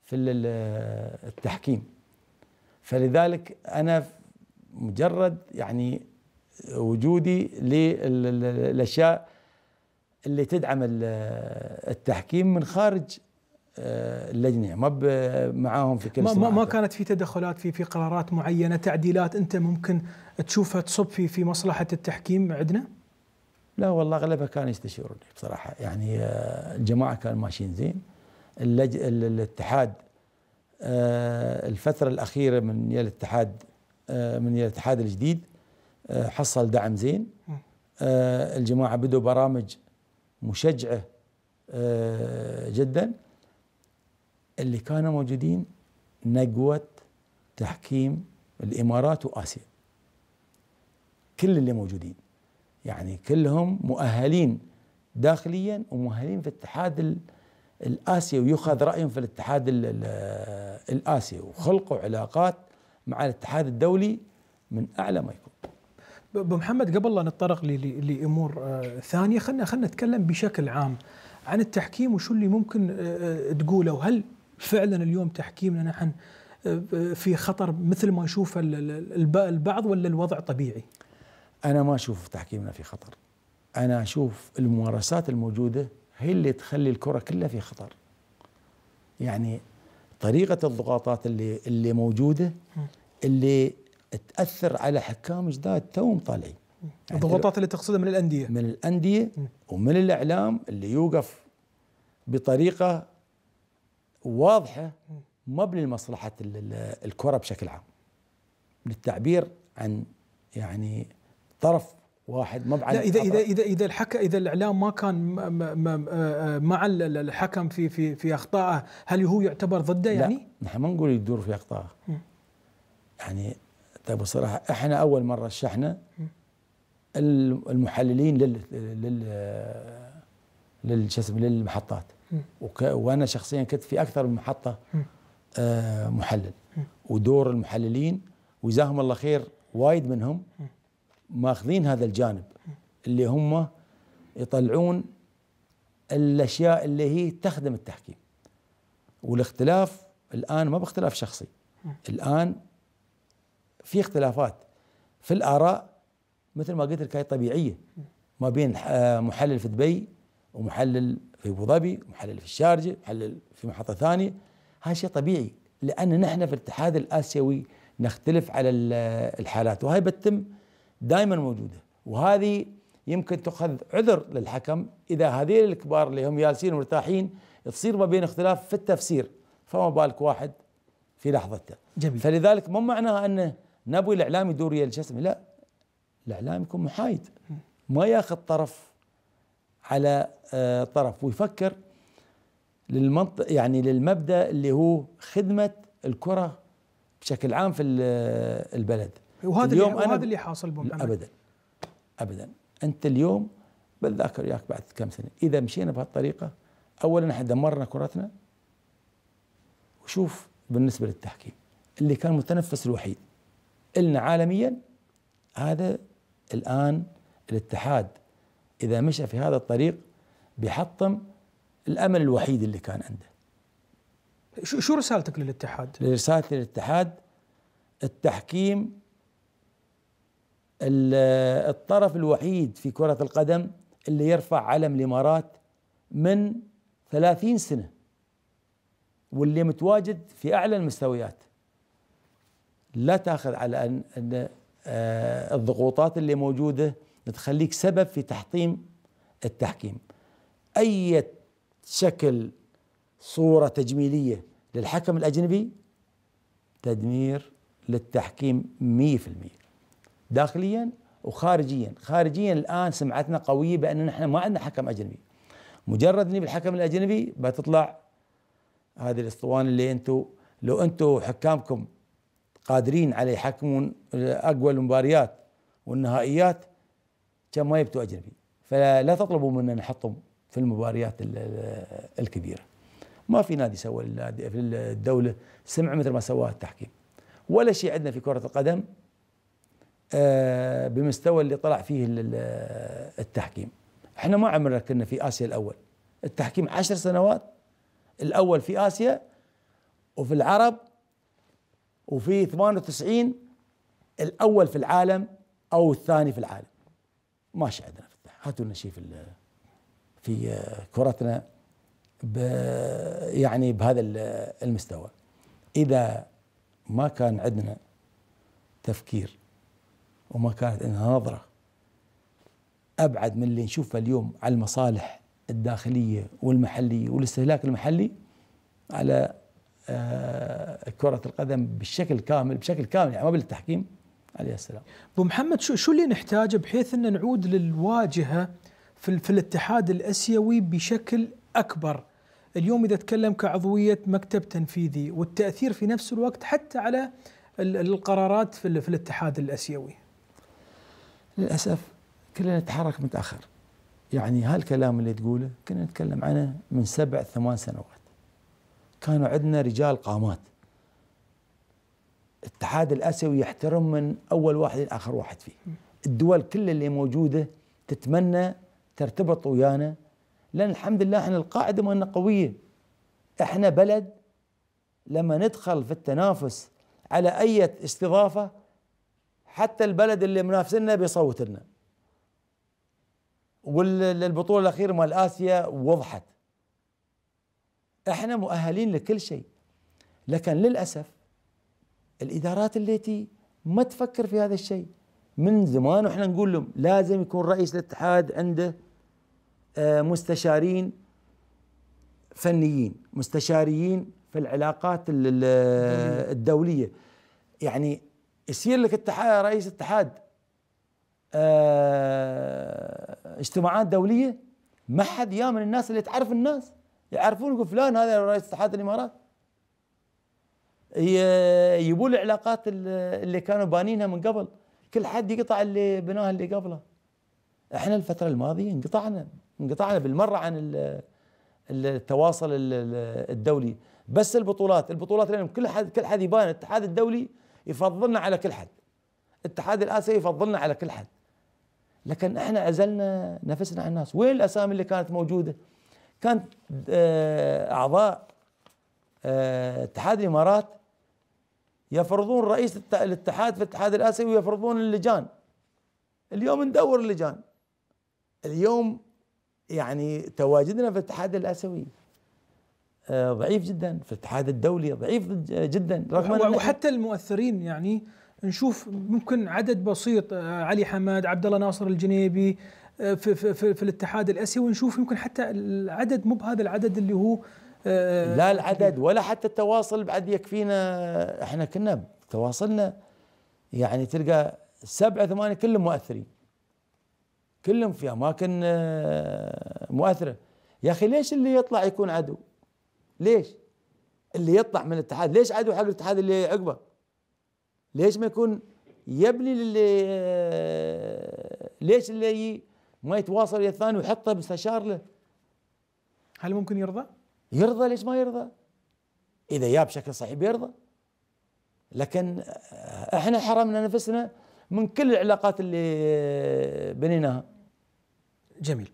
في آه، التحكيم فلذلك انا مجرد يعني وجودي للاشياء اللي تدعم التحكيم من خارج اللجنه ما معاهم في كل ما, ما, ما كانت في تدخلات في في قرارات معينه تعديلات انت ممكن تشوفها تصب في في مصلحه التحكيم عندنا؟ لا والله اغلبها كان يستشيروني بصراحه يعني آه، الجماعه كانوا ماشيين زين اللج... الاتحاد آه، الفتره الاخيره من يا الاتحاد آه، من يا الاتحاد الجديد حصل دعم زين الجماعه بدوا برامج مشجعه جدا اللي كانوا موجودين نقوة تحكيم الإمارات وآسيا كل اللي موجودين يعني كلهم مؤهلين داخليا ومؤهلين في الاتحاد الآسيوي يؤخذ رأيهم في الاتحاد الآسيوي وخلقوا علاقات مع الاتحاد الدولي من أعلى ما يكون ابو محمد قبل لا نتطرق لامور آه، ثانيه خلينا خلينا نتكلم بشكل عام عن التحكيم وشو اللي ممكن آه، آه، تقوله وهل فعلا اليوم تحكيمنا نحن آه، في خطر مثل ما يشوف البعض ولا الوضع طبيعي؟ أنا ما أشوف تحكيمنا في خطر أنا أشوف الممارسات الموجودة هي اللي تخلي الكرة كلها في خطر يعني طريقة الضغوطات اللي اللي موجودة اللي تأثر على حكام جداد توم طالعين يعني الضغوطات اللي تقصدها من الأندية من الأندية ومن الإعلام اللي يوقف بطريقة واضحه ما لمصلحه الكره بشكل عام للتعبير عن يعني طرف واحد ما لا إذا, اذا اذا اذا اذا الحكم اذا الاعلام ما كان آه، آه، مع الحكم في في في اخطائه هل هو يعتبر ضده يعني؟ لا نحن ما نقول يدور في اخطائه يعني طيب بصراحه احنا اول مره شحنا المحللين لل لل لل للمحطات وك... وانا شخصيا كنت في اكثر من محطه آه محلل ودور المحللين وجزاهم الله خير وايد منهم ماخذين هذا الجانب اللي هم يطلعون الاشياء اللي هي تخدم التحكيم والاختلاف الان ما باختلاف شخصي الان في اختلافات في الاراء مثل ما قلت لك هي طبيعيه ما بين آه، محلل في دبي ومحلل في ابو ظبي محلل في الشارجه محلل في محطه ثانيه هذا شيء طبيعي لان نحن في الاتحاد الاسيوي نختلف على الحالات وهي بتتم دائما موجوده وهذه يمكن تؤخذ عذر للحكم اذا هذيل الكبار اللي هم جالسين مرتاحين تصير ما بين اختلاف في التفسير فما بالك واحد في لحظته جميل. فلذلك مو معناها انه نبوي الاعلام يدور يا الجسم لا الاعلام يكون محايد ما ياخذ طرف على آه، طرف ويفكر للمنطق يعني للمبدا اللي هو خدمه الكره بشكل عام في آه، البلد وهذا اليوم اللي وهذا اللي حاصل محمد ابدا ابدا انت اليوم بتذكر وياك بعد كم سنه اذا مشينا بهالطريقه اولا احنا دمرنا كرتنا وشوف بالنسبه للتحكيم اللي كان متنفس الوحيد النا عالميا هذا الان الاتحاد إذا مشى في هذا الطريق بيحطم الأمل الوحيد اللي كان عنده شو رسالتك للاتحاد؟ رسالتي للاتحاد التحكيم الطرف الوحيد في كرة القدم اللي يرفع علم الإمارات من ثلاثين سنة واللي متواجد في أعلى المستويات لا تاخذ على أن آه، الضغوطات اللي موجوده بتخليك سبب في تحطيم التحكيم أي شكل صورة تجميلية للحكم الأجنبي تدمير للتحكيم 100% داخليا وخارجيا خارجيا الآن سمعتنا قوية بأن نحن ما عندنا حكم أجنبي مجرد نجيب الحكم الأجنبي بتطلع هذه الاسطوانة اللي أنتم لو أنتم حكامكم قادرين على يحكمون آه، أقوى المباريات والنهائيات كان ما يبتوا اجنبي فلا تطلبوا منا نحطهم في المباريات الكبيره ما في نادي سوى في الدوله سمع مثل ما سواه التحكيم ولا شيء عندنا في كره القدم آه، بمستوى اللي طلع فيه التحكيم احنا ما عمرنا كنا في اسيا الاول التحكيم عشر سنوات الاول في اسيا وفي العرب وفي 98 الاول في العالم او الثاني في العالم ماشي عندنا فتح هاتوا لنا شيء في في آه، كرتنا يعني بهذا المستوى اذا ما كان عندنا تفكير وما كانت عندنا نظره ابعد من اللي نشوفه اليوم على المصالح الداخليه والمحليه والاستهلاك المحلي على آه، كرة القدم بالشكل كامل بشكل كامل يعني ما بالتحكيم عليه السلام ابو محمد شو شو اللي نحتاجه بحيث ان نعود للواجهه في, في الاتحاد الاسيوي بشكل اكبر اليوم اذا تكلم كعضويه مكتب تنفيذي والتاثير في نفس الوقت حتى على القرارات في, في الاتحاد الاسيوي للاسف كلنا نتحرك متاخر يعني هالكلام اللي تقوله كنا نتكلم عنه من سبع ثمان سنوات كانوا عندنا رجال قامات الاتحاد الاسيوي يحترم من اول واحد لاخر واحد فيه الدول كل اللي موجوده تتمنى ترتبط ويانا لان الحمد لله احنا القاعده مالنا قويه احنا بلد لما ندخل في التنافس على اي استضافه حتى البلد اللي منافسنا بيصوت لنا والبطوله الاخيره مال اسيا وضحت احنا مؤهلين لكل شيء لكن للاسف الادارات التي ما تفكر في هذا الشيء من زمان واحنا نقول لهم لازم يكون رئيس الاتحاد عنده آه، مستشارين فنيين مستشاريين في العلاقات الدوليه يعني يصير لك اتحاد رئيس اتحاد اه اجتماعات دوليه ما حد يا من الناس اللي تعرف الناس يعرفون يقول فلان هذا رئيس اتحاد الامارات يبوا العلاقات اللي كانوا بانينها من قبل كل حد يقطع اللي بناه اللي قبله احنا الفترة الماضية انقطعنا انقطعنا بالمرة عن التواصل الدولي بس البطولات البطولات لأن كل حد كل حد يبان الاتحاد الدولي يفضلنا على كل حد الاتحاد الآسيوي يفضلنا على كل حد لكن احنا عزلنا نفسنا عن الناس وين الأسامي اللي كانت موجودة كانت آه، أعضاء آه، اتحاد الإمارات يفرضون رئيس الاتحاد في الاتحاد الاسيوي ويفرضون اللجان اليوم ندور اللجان اليوم يعني تواجدنا في الاتحاد الاسيوي آه، ضعيف جدا في الاتحاد الدولي ضعيف جدا رغم وحتى المؤثرين يعني نشوف ممكن عدد بسيط آه، علي حماد عبد الله ناصر الجنيبي آه، في, في, في, في الاتحاد الاسيوي ونشوف يمكن حتى العدد مو بهذا العدد اللي هو آه، لا العدد ولا حتى التواصل بعد يكفينا احنا كنا تواصلنا يعني تلقى سبعة ثمانية كلهم مؤثرين كلهم في أماكن آه، مؤثرة يا أخي ليش اللي يطلع يكون عدو ليش اللي يطلع من الاتحاد ليش عدو حق الاتحاد اللي عقبه ليش ما يكون يبني للي آه، ليش اللي ما يتواصل ويا الثاني ويحطه مستشار له هل ممكن يرضى؟ يرضى ليش ما يرضى إذا جاء بشكل صحيح بيرضى لكن احنا حرمنا نفسنا من كل العلاقات اللي بنيناها جميل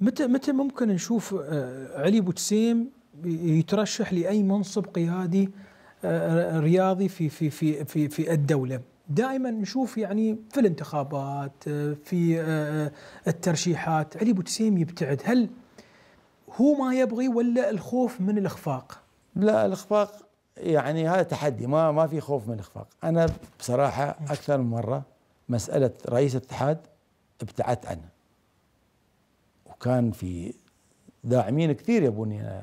متى متى ممكن نشوف آه، علي بوتسيم يترشح لاي منصب قيادي آه، رياضي في في في في في الدوله دائما نشوف يعني في الانتخابات آه، في الترشيحات علي بوتسيم يبتعد هل هو ما يبغي ولا الخوف من الاخفاق؟ لا الاخفاق يعني هذا تحدي ما ما في خوف من الاخفاق، انا بصراحه اكثر من مره مساله رئيس الاتحاد ابتعدت عنها. وكان في داعمين كثير يبوني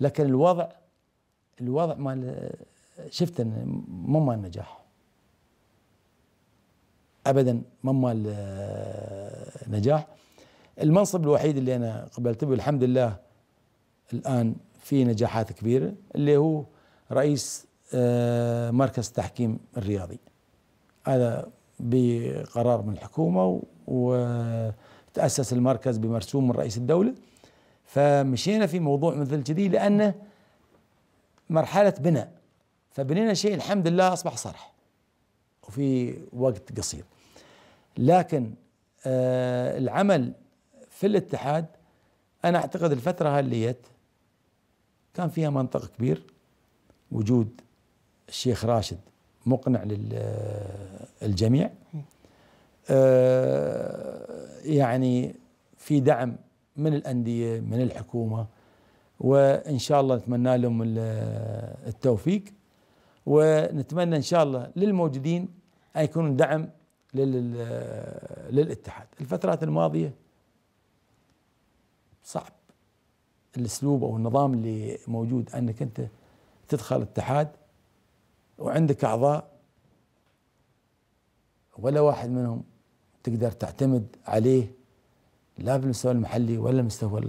لكن الوضع الوضع مال شفت مو مال نجاح ابدا مو مال آه، نجاح المنصب الوحيد اللي انا قبلت به الحمد لله الان في نجاحات كبيره اللي هو رئيس آه، مركز التحكيم الرياضي هذا بقرار من الحكومه وتاسس المركز بمرسوم من رئيس الدوله فمشينا في موضوع مثل كذي لانه مرحله بناء فبنينا شيء الحمد لله اصبح صرح وفي وقت قصير لكن آه، العمل في الاتحاد انا اعتقد الفتره هاليت كان فيها منطق كبير وجود الشيخ راشد مقنع للجميع آه، يعني في دعم من الانديه من الحكومه وان شاء الله نتمنى لهم التوفيق ونتمنى ان شاء الله للموجودين ان يكونوا دعم للاتحاد الفترات الماضيه صعب الاسلوب او النظام اللي موجود انك انت تدخل اتحاد وعندك اعضاء ولا واحد منهم تقدر تعتمد عليه لا بالمستوى المحلي ولا المستوى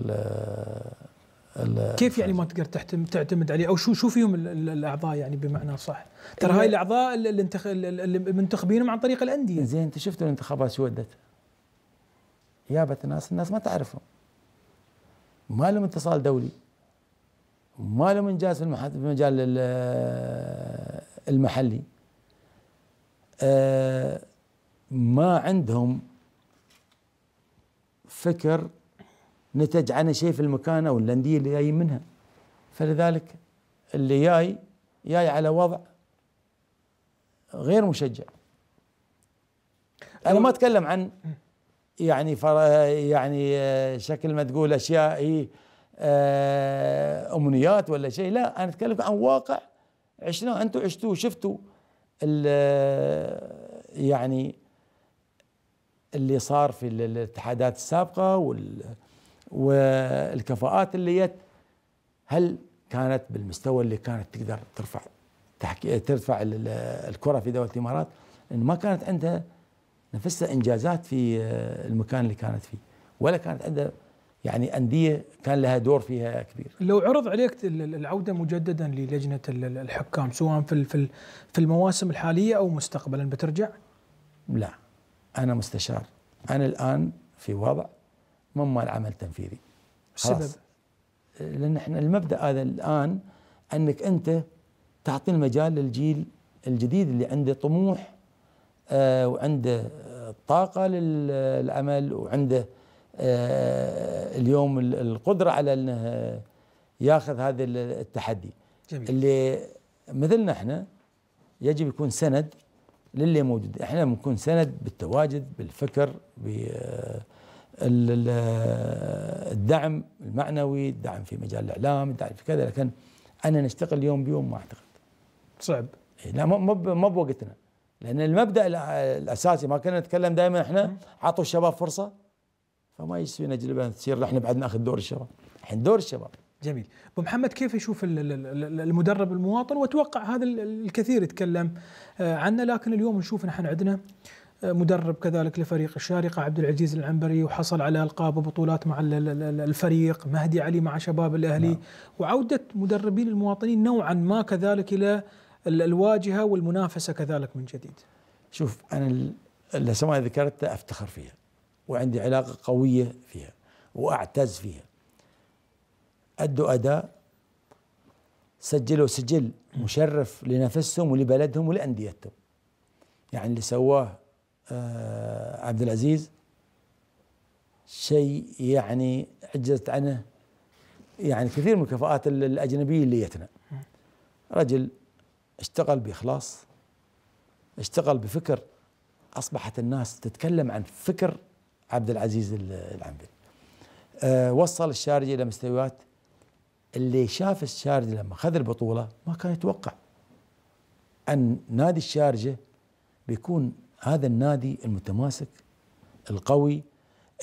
كيف يعني ما تقدر تعتمد عليه او شو شو فيهم الاعضاء يعني بمعنى صح؟ ترى هاي الاعضاء اللي, منتخبينهم عن طريق الانديه زين انت شفت الانتخابات شو ودت؟ يابت الناس الناس ما تعرفهم ما لهم اتصال دولي ما لهم انجاز في المجال المحلي آه، ما عندهم فكر نتج عنه شيء في المكان او الانديه اللي جايين منها فلذلك اللي جاي جاي على وضع غير مشجع انا ما اتكلم عن يعني يعني آه، شكل ما تقول اشياء هي آه، امنيات ولا شيء لا انا اتكلم عن واقع عشناه انتم عشتوه شفتوا آه، يعني اللي صار في الاتحادات السابقه وال والكفاءات اللي جت هل كانت بالمستوى اللي كانت تقدر ترفع تحكي ترفع الكره في دوله الامارات؟ ما كانت عندها نفسها انجازات في آه، المكان اللي كانت فيه ولا كانت عندها يعني انديه كان لها دور فيها كبير. لو عرض عليك العوده مجددا للجنه الحكام سواء في في المواسم الحاليه او مستقبلا بترجع؟ لا انا مستشار انا الان في وضع مما عمل تنفيذي. السبب؟ لان احنا المبدا هذا الان انك انت تعطي المجال للجيل الجديد اللي عنده طموح آه، وعنده طاقة للعمل وعنده آه، اليوم القدرة على أنه ياخذ هذا التحدي جميل. اللي مثلنا احنا يجب يكون سند للي موجود احنا بنكون سند بالتواجد بالفكر بالدعم آه، المعنوي الدعم في مجال الاعلام الدعم في كذا لكن انا نشتغل يوم بيوم ما اعتقد صعب إيه، لا ما ما بوقتنا لان المبدا الاساسي ما كنا نتكلم دائما احنا عطوا الشباب فرصه فما يسوي نجلبها تصير احنا بعد ناخذ دور الشباب الحين دور الشباب جميل ابو محمد كيف يشوف المدرب المواطن واتوقع هذا الكثير يتكلم آه، عنه لكن اليوم نشوف نحن عندنا آه، مدرب كذلك لفريق الشارقة عبد العزيز العنبري وحصل على ألقاب وبطولات مع الفريق مهدي علي مع شباب الأهلي نعم. وعودة مدربين المواطنين نوعا ما كذلك إلى الواجهه والمنافسه كذلك من جديد. شوف انا الاسماء اللي ذكرتها افتخر فيها وعندي علاقه قويه فيها واعتز فيها. ادوا اداء سجلوا سجل مشرف لنفسهم ولبلدهم ولانديتهم. يعني اللي سواه آه، عبد العزيز شيء يعني عجزت عنه يعني كثير من الكفاءات الاجنبيه اللي جتنا. رجل اشتغل باخلاص اشتغل بفكر اصبحت الناس تتكلم عن فكر عبد العزيز العنبري أه وصل الشارجه الى مستويات اللي شاف الشارجه لما خذ البطوله ما كان يتوقع ان نادي الشارجه بيكون هذا النادي المتماسك القوي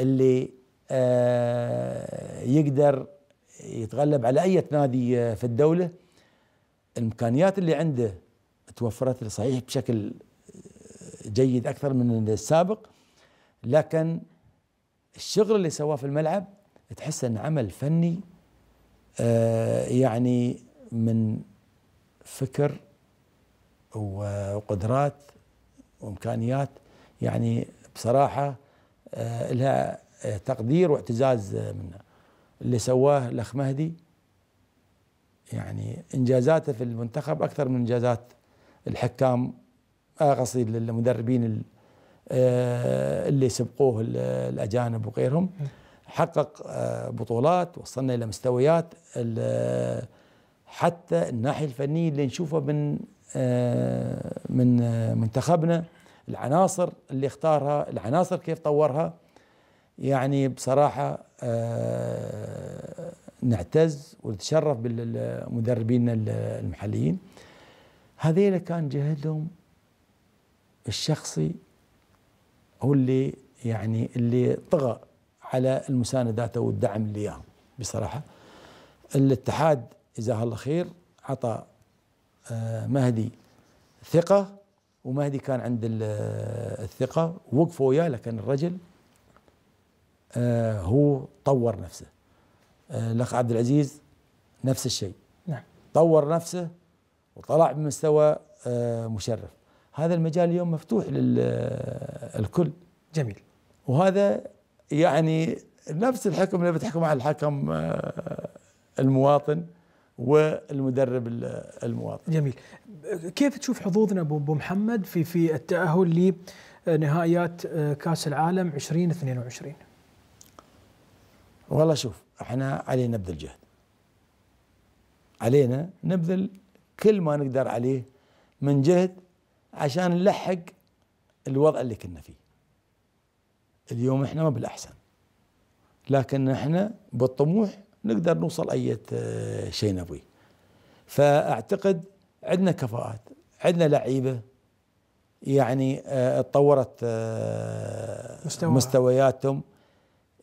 اللي آه يقدر يتغلب على اي نادي في الدوله الامكانيات اللي عنده توفرت صحيح بشكل جيد اكثر من السابق لكن الشغل اللي سواه في الملعب تحس ان عمل فني آه، يعني من فكر وقدرات وامكانيات يعني بصراحه آه، لها تقدير واعتزاز منه اللي سواه الاخ مهدي يعني انجازاته في المنتخب اكثر من انجازات الحكام آه، قصدي المدربين آه، اللي سبقوه الاجانب وغيرهم حقق آه، بطولات وصلنا الى مستويات حتى الناحيه الفنيه اللي نشوفها من من منتخبنا العناصر اللي اختارها العناصر كيف طورها يعني بصراحه نعتز ونتشرف بالمدربين المحليين هذيلا كان جهدهم الشخصي هو اللي يعني اللي طغى على المساندات او الدعم اللي اياهم بصراحه الاتحاد جزاه الله خير عطى آه، مهدي ثقه ومهدي كان عند آه، الثقه وقفوا وياه لكن الرجل آه، هو طور نفسه آه، الاخ عبد العزيز نفس الشيء نعم طور نفسه وطلع بمستوى آه، مشرف هذا المجال اليوم مفتوح للكل آه، جميل وهذا يعني نفس الحكم اللي بتحكم على الحكم المواطن والمدرب المواطن جميل كيف تشوف حظوظنا ابو محمد في في التاهل لنهائيات كاس العالم 2022 والله شوف احنا علينا نبذل جهد علينا نبذل كل ما نقدر عليه من جهد عشان نلحق الوضع اللي كنا فيه اليوم احنا ما بالاحسن لكن احنا بالطموح نقدر نوصل اي شيء نبغيه فاعتقد عندنا كفاءات عندنا لعيبه يعني آه، تطورت آه، مستوياتهم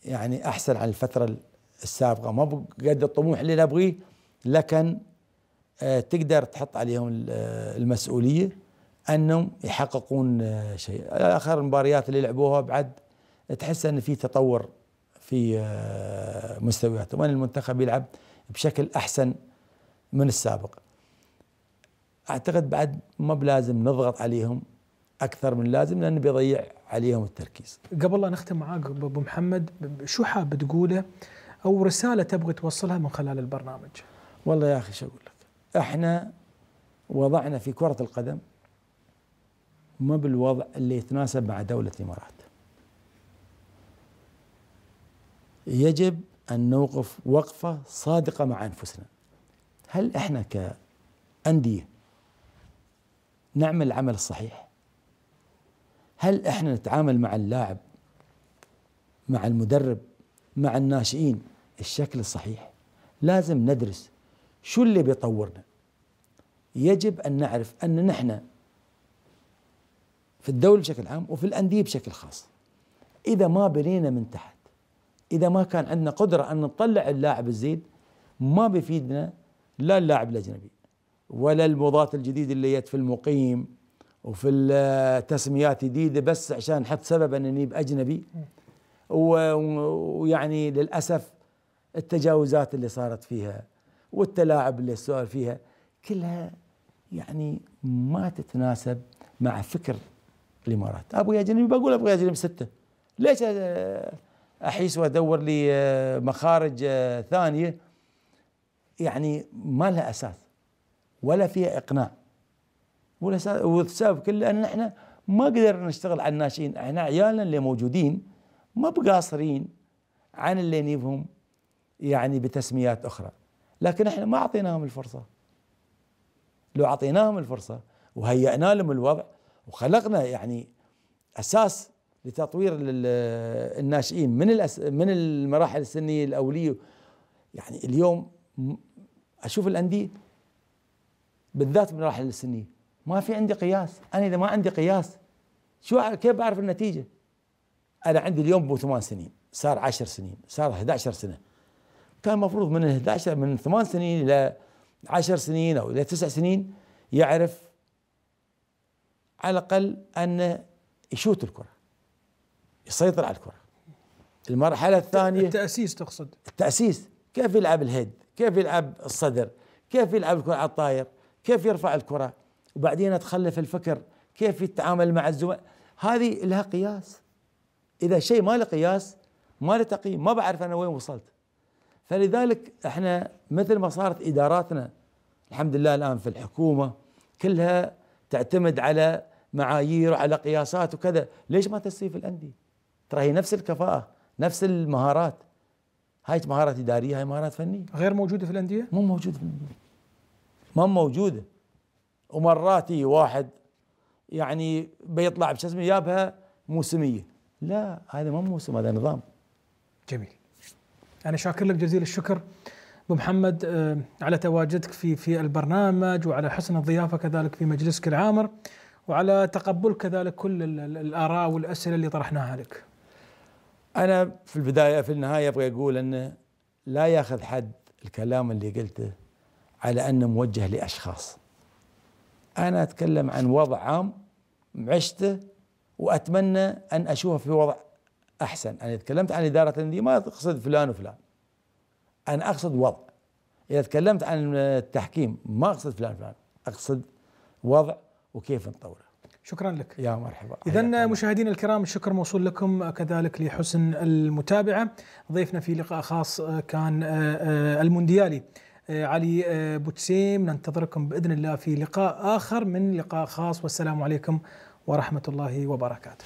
يعني احسن عن الفتره السابقه ما بقد الطموح اللي نبغيه لكن آه، تقدر تحط عليهم آه، المسؤوليه انهم يحققون آه، شيء اخر المباريات اللي لعبوها بعد تحس ان في تطور في مستوياتهم وان المنتخب يلعب بشكل احسن من السابق اعتقد بعد ما بلازم نضغط عليهم اكثر من لازم لانه بيضيع عليهم التركيز قبل لا نختم معاك ابو محمد شو حاب تقوله او رساله تبغي توصلها من خلال البرنامج؟ والله يا اخي شو اقول لك؟ احنا وضعنا في كره القدم ما بالوضع اللي يتناسب مع دوله الامارات. يجب ان نوقف وقفه صادقه مع انفسنا. هل احنا كانديه نعمل العمل الصحيح؟ هل احنا نتعامل مع اللاعب مع المدرب مع الناشئين الشكل الصحيح لازم ندرس شو اللي بيطورنا يجب أن نعرف أن نحن في الدولة بشكل عام وفي الأندية بشكل خاص إذا ما بنينا من تحت إذا ما كان عندنا قدرة أن نطلع اللاعب الزين ما بيفيدنا لا اللاعب الأجنبي ولا الموضات الجديد اللي جت في المقيم وفي التسميات جديده بس عشان نحط سبب انني باجنبي ويعني للاسف التجاوزات اللي صارت فيها والتلاعب اللي صار فيها كلها يعني ما تتناسب مع فكر الامارات يا جنبي بقول يا جنبي سته ليش احيس وادور لي آه، مخارج آه، ثانيه يعني ما لها اساس ولا فيها اقناع والسبب كله ان احنا ما قدرنا نشتغل على الناشئين احنا عيالنا اللي موجودين ما بقاصرين عن اللي نيفهم يعني بتسميات اخرى لكن احنا ما اعطيناهم الفرصه لو اعطيناهم الفرصه وهيئنا لهم الوضع وخلقنا يعني اساس لتطوير الناشئين من من المراحل السنيه الاوليه يعني اليوم اشوف الانديه بالذات المراحل السنيه ما في عندي قياس انا اذا ما عندي قياس شو كيف بعرف النتيجه انا عندي اليوم بو ثمان سنين صار عشر سنين صار 11 سنه كان المفروض من 11 من 8 سنين الى 10 سنين او الى 9 سنين يعرف على الاقل ان يشوت الكره يسيطر على الكره المرحله الثانيه التاسيس تقصد التاسيس كيف يلعب الهيد كيف يلعب الصدر كيف يلعب الكره على الطاير كيف يرفع الكره وبعدين اتخلف الفكر كيف يتعامل مع الزملاء هذه لها قياس اذا شيء ما له قياس ما له تقييم ما بعرف انا وين وصلت فلذلك احنا مثل ما صارت اداراتنا الحمد لله الان في الحكومه كلها تعتمد على معايير وعلى قياسات وكذا، ليش ما تسوي في الانديه؟ ترى هي نفس الكفاءه، نفس المهارات هاي مهارات اداريه، هاي مهارات فنيه غير موجوده في الانديه؟ مو موجوده في الانديه ما موجوده ومرات واحد يعني بيطلع بشو اسمه يابها موسميه لا هذا مو موسم هذا نظام جميل أنا يعني شاكر لك جزيل الشكر أبو محمد آه، على تواجدك في في البرنامج وعلى حسن الضيافة كذلك في مجلسك العامر وعلى تقبل كذلك كل الآراء والأسئلة اللي طرحناها لك أنا في البداية في النهاية أبغى أقول أنه لا ياخذ حد الكلام اللي قلته على أنه موجه لأشخاص أنا أتكلم عن وضع عام عشته وأتمنى أن أشوفه في وضع احسن انا تكلمت عن اداره تنميه ما اقصد فلان وفلان انا اقصد وضع اذا تكلمت عن التحكيم ما اقصد فلان وفلان اقصد وضع وكيف نطوره شكرا لك يا مرحبا اذا مشاهدينا الكرام الشكر موصول لكم كذلك لحسن المتابعه ضيفنا في لقاء خاص آه، كان آه، آه، المونديالي علي بوتسيم ننتظركم باذن الله في لقاء اخر من لقاء خاص والسلام عليكم ورحمه الله وبركاته